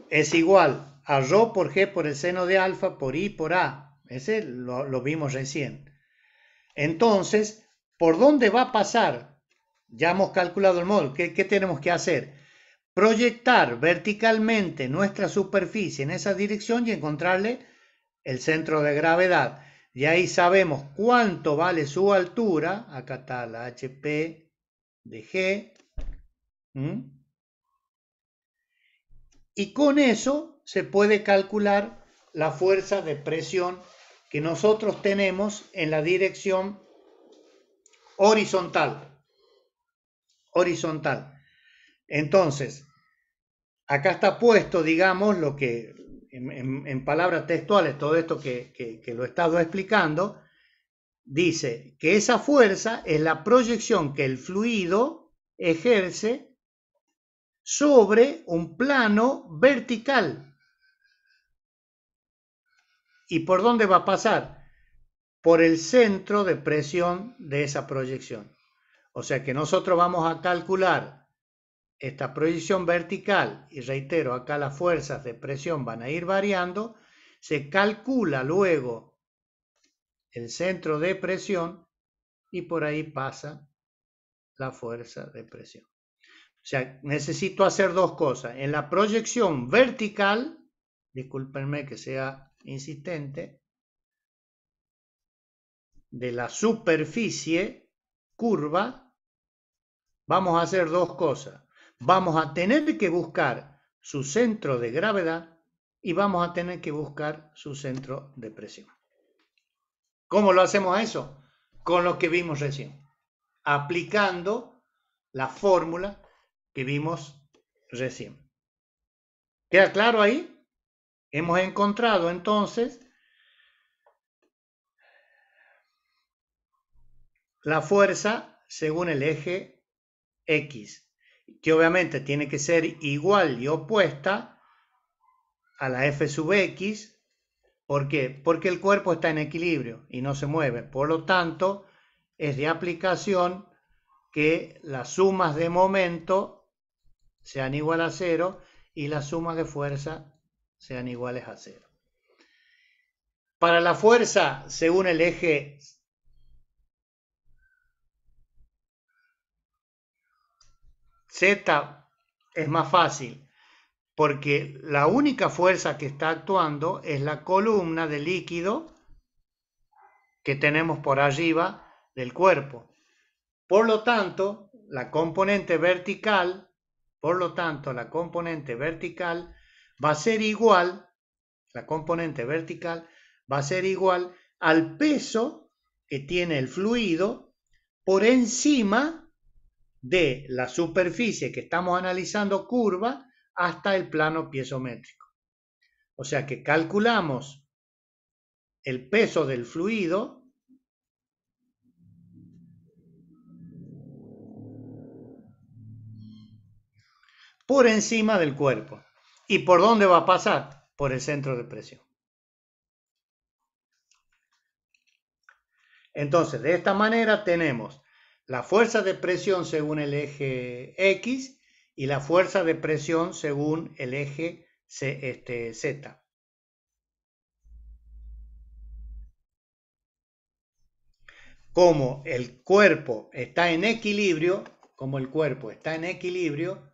B: es igual a rho por g por el seno de alfa por i por a. Ese lo, lo vimos recién. Entonces, ¿por dónde va a pasar ya hemos calculado el módulo. ¿Qué, tenemos que hacer? Proyectar verticalmente nuestra superficie en esa dirección y encontrarle el centro de gravedad. Y ahí sabemos cuánto vale su altura. Acá está la HP de G. Y con eso se puede calcular la fuerza de presión que nosotros tenemos en la dirección horizontal horizontal. Entonces, acá está puesto, digamos, lo que en, palabras textuales, todo esto que lo he estado explicando, dice que esa fuerza es la proyección que el fluido ejerce sobre un plano vertical. ¿Y por dónde va a pasar? Por el centro de presión de esa proyección. O sea que nosotros vamos a calcular esta proyección vertical, y reitero, acá las fuerzas de presión van a ir variando, se calcula luego el centro de presión y por ahí pasa la fuerza de presión. O sea, necesito hacer dos cosas. En la proyección vertical, discúlpenme que sea insistente, de la superficie, curva, vamos a hacer dos cosas. Vamos a tener que buscar su centro de gravedad y vamos a tener que buscar su centro de presión. ¿Cómo lo hacemos eso? Con lo que vimos recién, aplicando la fórmula que vimos recién. ¿Queda claro ahí? Hemos encontrado entonces la fuerza según el eje X, que obviamente tiene que ser igual y opuesta a la F sub X. ¿Por qué? Porque el cuerpo está en equilibrio y no se mueve. Por lo tanto, es de aplicación que las sumas de momento sean igual a cero y las sumas de fuerza sean iguales a cero. Para la fuerza según el eje Z es más fácil porque la única fuerza que está actuando es la columna de líquido que tenemos por arriba del cuerpo. Por lo tanto, la componente vertical, por lo tanto, la componente vertical va a ser igual, la componente vertical va a ser igual al peso que tiene el fluido por encima de la superficie que estamos analizando curva hasta el plano piezométrico. O sea que calculamos el peso del fluido por encima del cuerpo. ¿Y por dónde va a pasar? Por el centro de presión. Entonces, de esta manera tenemos la fuerza de presión según el eje X y la fuerza de presión según el eje este, Z. Como el cuerpo está en equilibrio, como el cuerpo está en equilibrio,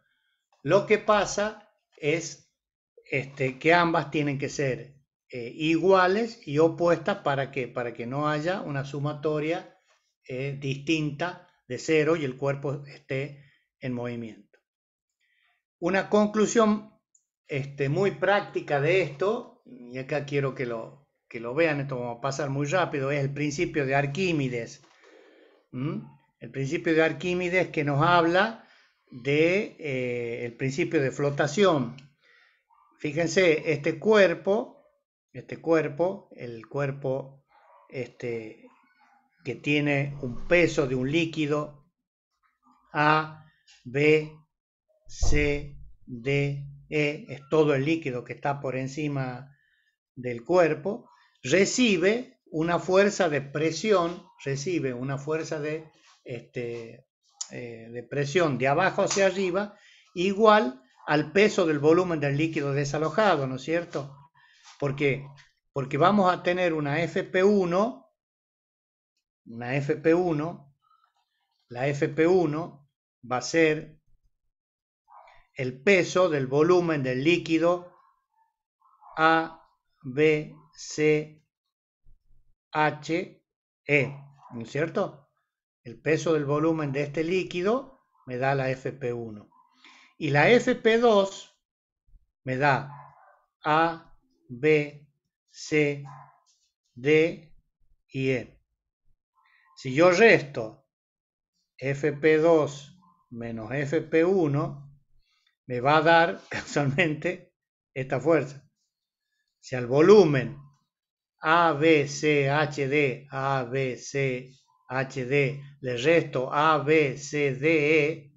B: lo que pasa es este, que ambas tienen que ser eh, iguales y opuestas para que, para que no haya una sumatoria eh, distinta de cero y el cuerpo esté en movimiento. Una conclusión este, muy práctica de esto, y acá quiero que lo, que lo vean, esto va a pasar muy rápido, es el principio de Arquímedes. El principio de Arquímedes que nos habla del de, eh, el principio de flotación. Fíjense, este cuerpo, este cuerpo, el cuerpo este, que tiene un peso de un líquido, A, B, C, D, E, es todo el líquido que está por encima del cuerpo, recibe una fuerza de presión, recibe una fuerza de, este, eh, de presión de abajo hacia arriba igual al peso del volumen del líquido desalojado, ¿no es cierto? ¿Por qué? Porque vamos a tener una FP1 una FP1, la FP1 va a ser el peso del volumen del líquido A, B, C, H, E, ¿no es cierto? El peso del volumen de este líquido me da la FP1. Y la FP2 me da A, B, C, D y E. Si yo resto FP2 menos FP1, me va a dar [laughs] casualmente esta fuerza. Si al volumen ABCHD, ABCHD, le resto ABCDE,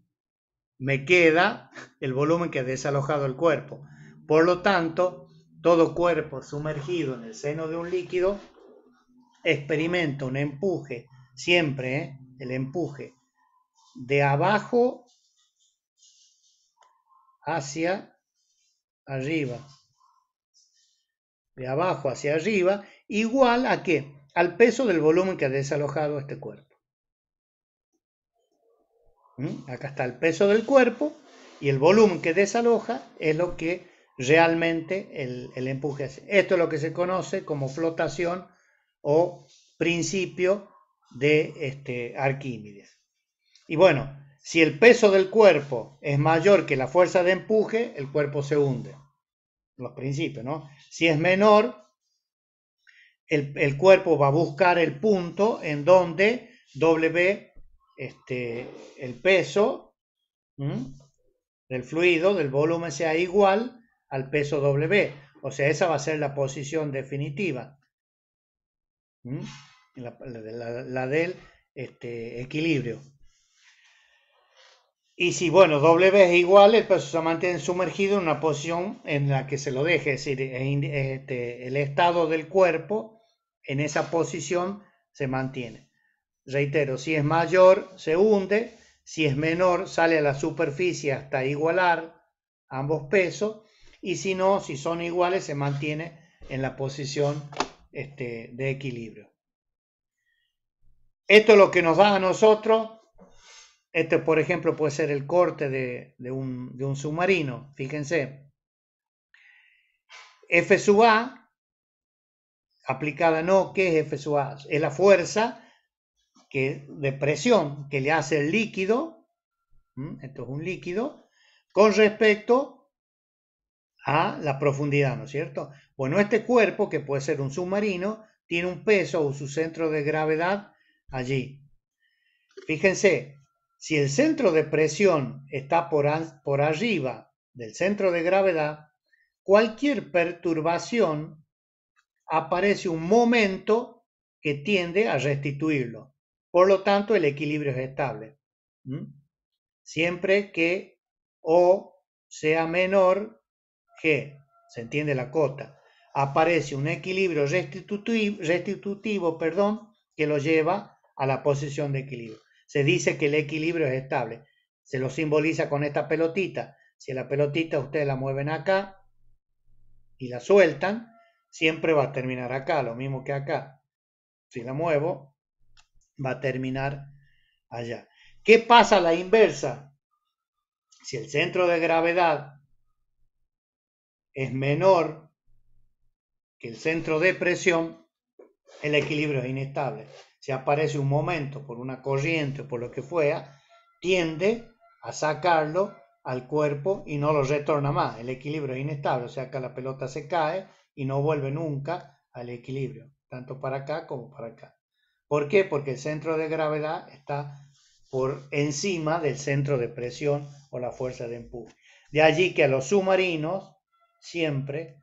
B: me queda el volumen que ha desalojado el cuerpo. Por lo tanto, todo cuerpo sumergido en el seno de un líquido experimenta un empuje siempre ¿eh? el empuje de abajo hacia arriba. De abajo hacia arriba, igual a qué? Al peso del volumen que ha desalojado este cuerpo. ¿Mm? Acá está el peso del cuerpo y el volumen que desaloja es lo que realmente el, el empuje hace. Esto es lo que se conoce como flotación o principio de este, Arquímedes. Y bueno, si el peso del cuerpo es mayor que la fuerza de empuje, el cuerpo se hunde. Los principios, ¿no? Si es menor, el, cuerpo va a buscar el punto en donde W, este, el peso del fluido, del volumen, sea igual al peso W. O sea, esa va a ser la posición definitiva la, del este, equilibrio. Y si, bueno, W es igual, el peso se mantiene sumergido en una posición en la que se lo deje, es decir, este, el estado del cuerpo en esa posición se mantiene. Reitero, si es mayor, se hunde, si es menor, sale a la superficie hasta igualar ambos pesos, y si no, si son iguales, se mantiene en la posición este, de equilibrio. Esto es lo que nos da a nosotros. Este, por ejemplo, puede ser el corte de, de, un, submarino. Fíjense. F sub A, aplicada no, ¿qué es F sub A? Es la fuerza que, de presión que le hace el líquido, esto es un líquido, con respecto a la profundidad, ¿no es cierto? Bueno, este cuerpo, que puede ser un submarino, tiene un peso o su centro de gravedad allí. Fíjense, si el centro de presión está por, arriba del centro de gravedad, cualquier perturbación aparece un momento que tiende a restituirlo. Por lo tanto, el equilibrio es estable. Siempre que O sea menor G, se entiende la cota, aparece un equilibrio restitutivo, restitutivo perdón, que lo lleva a la posición de equilibrio. Se dice que el equilibrio es estable. Se lo simboliza con esta pelotita. Si la pelotita ustedes la mueven acá y la sueltan, siempre va a terminar acá, lo mismo que acá. Si la muevo, va a terminar allá. ¿Qué pasa a la inversa? Si el centro de gravedad es menor que el centro de presión, el equilibrio es inestable si aparece un momento por una corriente o por lo que fuera, tiende a sacarlo al cuerpo y no lo retorna más. El equilibrio es inestable, o sea, acá la pelota se cae y no vuelve nunca al equilibrio, tanto para acá como para acá. ¿Por qué? Porque el centro de gravedad está por encima del centro de presión o la fuerza de empuje. De allí que a los submarinos, siempre,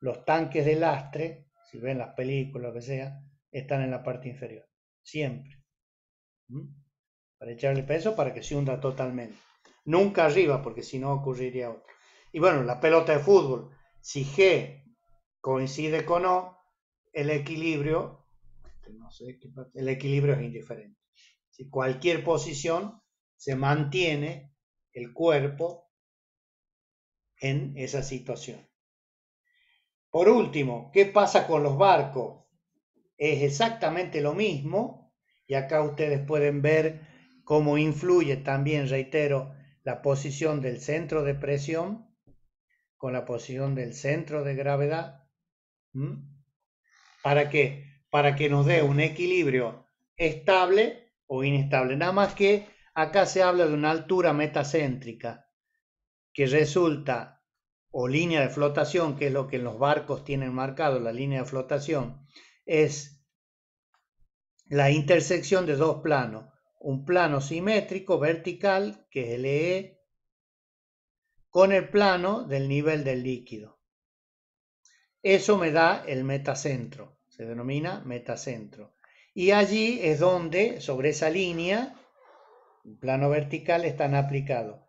B: los tanques de lastre, si ven las películas, lo que sea, están en la parte inferior siempre. Para echarle peso para que se hunda totalmente. Nunca arriba, porque si no ocurriría otro. Y bueno, la pelota de fútbol, si G coincide con O, el equilibrio, el equilibrio es indiferente. Si cualquier posición se mantiene el cuerpo en esa situación. Por último, ¿qué pasa con los barcos? es exactamente lo mismo y acá ustedes pueden ver cómo influye también, reitero, la posición del centro de presión con la posición del centro de gravedad. ¿Para qué? Para que nos dé un equilibrio estable o inestable. Nada más que acá se habla de una altura metacéntrica que resulta, o línea de flotación, que es lo que en los barcos tienen marcado, la línea de flotación, es la intersección de dos planos. Un plano simétrico vertical, que es EE, con el plano del nivel del líquido. Eso me da el metacentro, se denomina metacentro. Y allí es donde, sobre esa línea, un plano vertical, están aplicados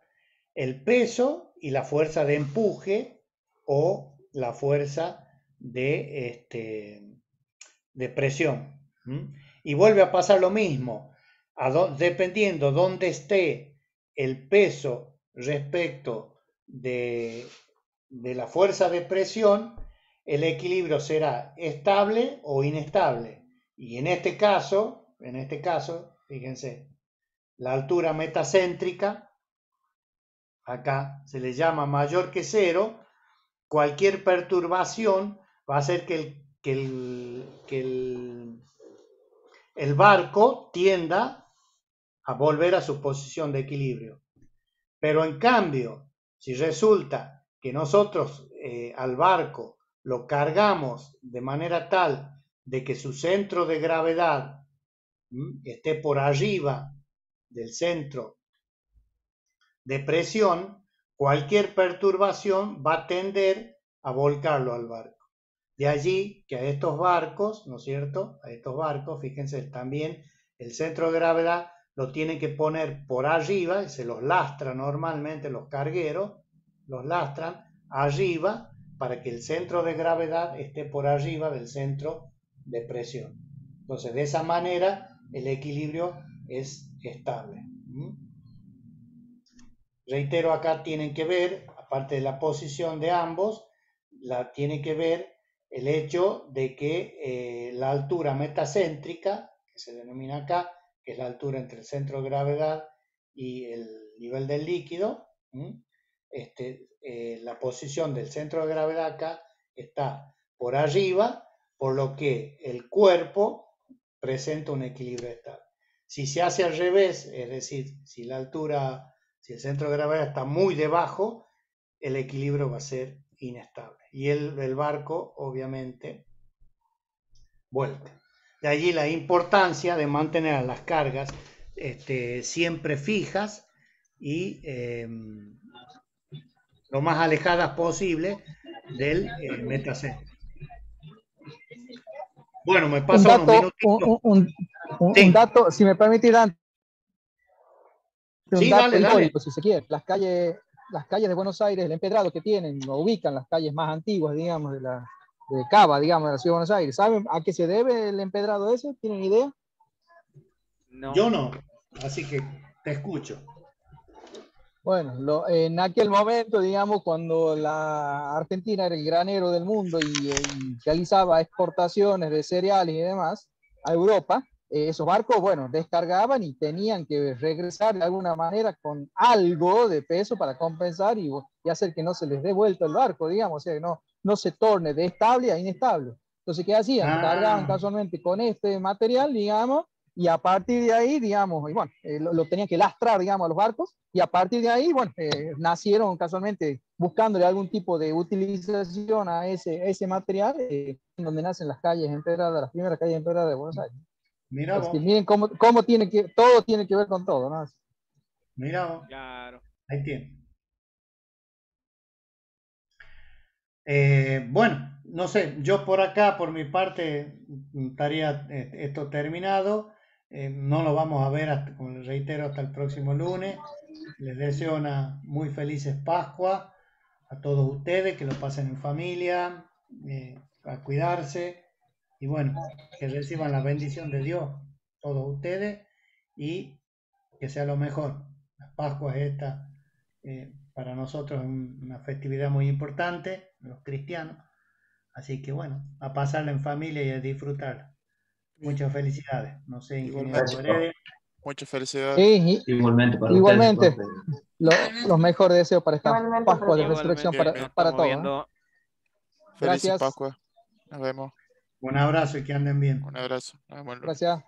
B: el peso y la fuerza de empuje o la fuerza de, este, de presión Y vuelve a pasar lo mismo, a dependiendo dónde esté el peso respecto de, de la fuerza de presión, el equilibrio será estable o inestable. Y en este caso, en este caso, fíjense, la altura metacéntrica, acá se le llama mayor que cero, cualquier perturbación va a hacer que el que el, el, barco tienda a volver a su posición de equilibrio. Pero en cambio, si resulta que nosotros eh, al barco lo cargamos de manera tal de que su centro de gravedad esté por arriba del centro de presión, cualquier perturbación va a tender a volcarlo al barco. De allí que a estos barcos, ¿no es cierto? A estos barcos, fíjense también, el centro de gravedad lo tienen que poner por arriba, y se los lastran normalmente los cargueros, los lastran arriba para que el centro de gravedad esté por arriba del centro de presión. Entonces, de esa manera, el equilibrio es estable. ¿Mm? Reitero, acá tienen que ver, aparte de la posición de ambos, la tiene que ver el hecho de que eh, la altura metacéntrica, que se denomina acá, que es la altura entre el centro de gravedad y el nivel del líquido, este, eh, la posición del centro de gravedad acá está por arriba, por lo que el cuerpo presenta un equilibrio estable. Si se hace al revés, es decir, si la altura, si el centro de gravedad está muy debajo, el equilibrio va a ser inestable. Y el, barco, obviamente, vuelta. De allí la importancia de mantener las cargas este, siempre fijas y em, lo más alejadas posible del eh, metacentro.
A: Bueno, me pasó un dato, un, dato, si me permite, sí, dale, dale. si se quiere. Las calles, las calles de Buenos Aires, el empedrado que tienen, lo ubican las calles más antiguas, digamos, de la de Cava, digamos, de la ciudad de Buenos Aires. ¿Saben a qué se debe el empedrado ese? ¿Tienen idea?
B: Yo no, así que te escucho.
A: Bueno, en aquel momento, digamos, cuando la Argentina era el granero del mundo y realizaba exportaciones de cereales y demás a Europa, eh, esos barcos, bueno, descargaban y tenían que regresar de alguna manera con algo de peso para compensar y, y hacer que no se les dé vuelta el barco, digamos, o sea, que no, no se torne de estable a inestable. Entonces, ¿qué hacían? Ah. Cargaban casualmente con este material, digamos, y a partir de ahí, digamos, y bueno, eh, lo, tenían que lastrar, digamos, a los barcos, y a partir de ahí, bueno, eh, nacieron casualmente buscándole algún tipo de utilización a ese, ese material, donde nacen las calles empedradas, las primeras calles empedradas de Buenos Aires. Mira miren cómo, tiene que, todo tiene que ver con todo, ¿no?
B: Mira Claro. Ahí tiene. Eh, bueno, no sé, yo por acá, por mi parte, estaría eh, esto terminado. Eh, no lo vamos a ver, como les reitero, hasta el próximo lunes. Les deseo una muy felices Pascua a todos ustedes, que lo pasen en familia, a cuidarse y bueno, que reciban la bendición de Dios todos ustedes y que sea lo mejor. La Pascua es esta, eh, para nosotros es una festividad muy importante, los cristianos. Así que bueno, a pasarla en familia y a disfrutar. Muchas felicidades. No sé, igualmente Muchas felicidades.
A: igualmente. igualmente. los mejores deseos para esta Pascua de Resurrección para, todos. Feliz Pascua. Nos vemos.
B: Un abrazo y que anden bien. Un
C: abrazo. Gracias.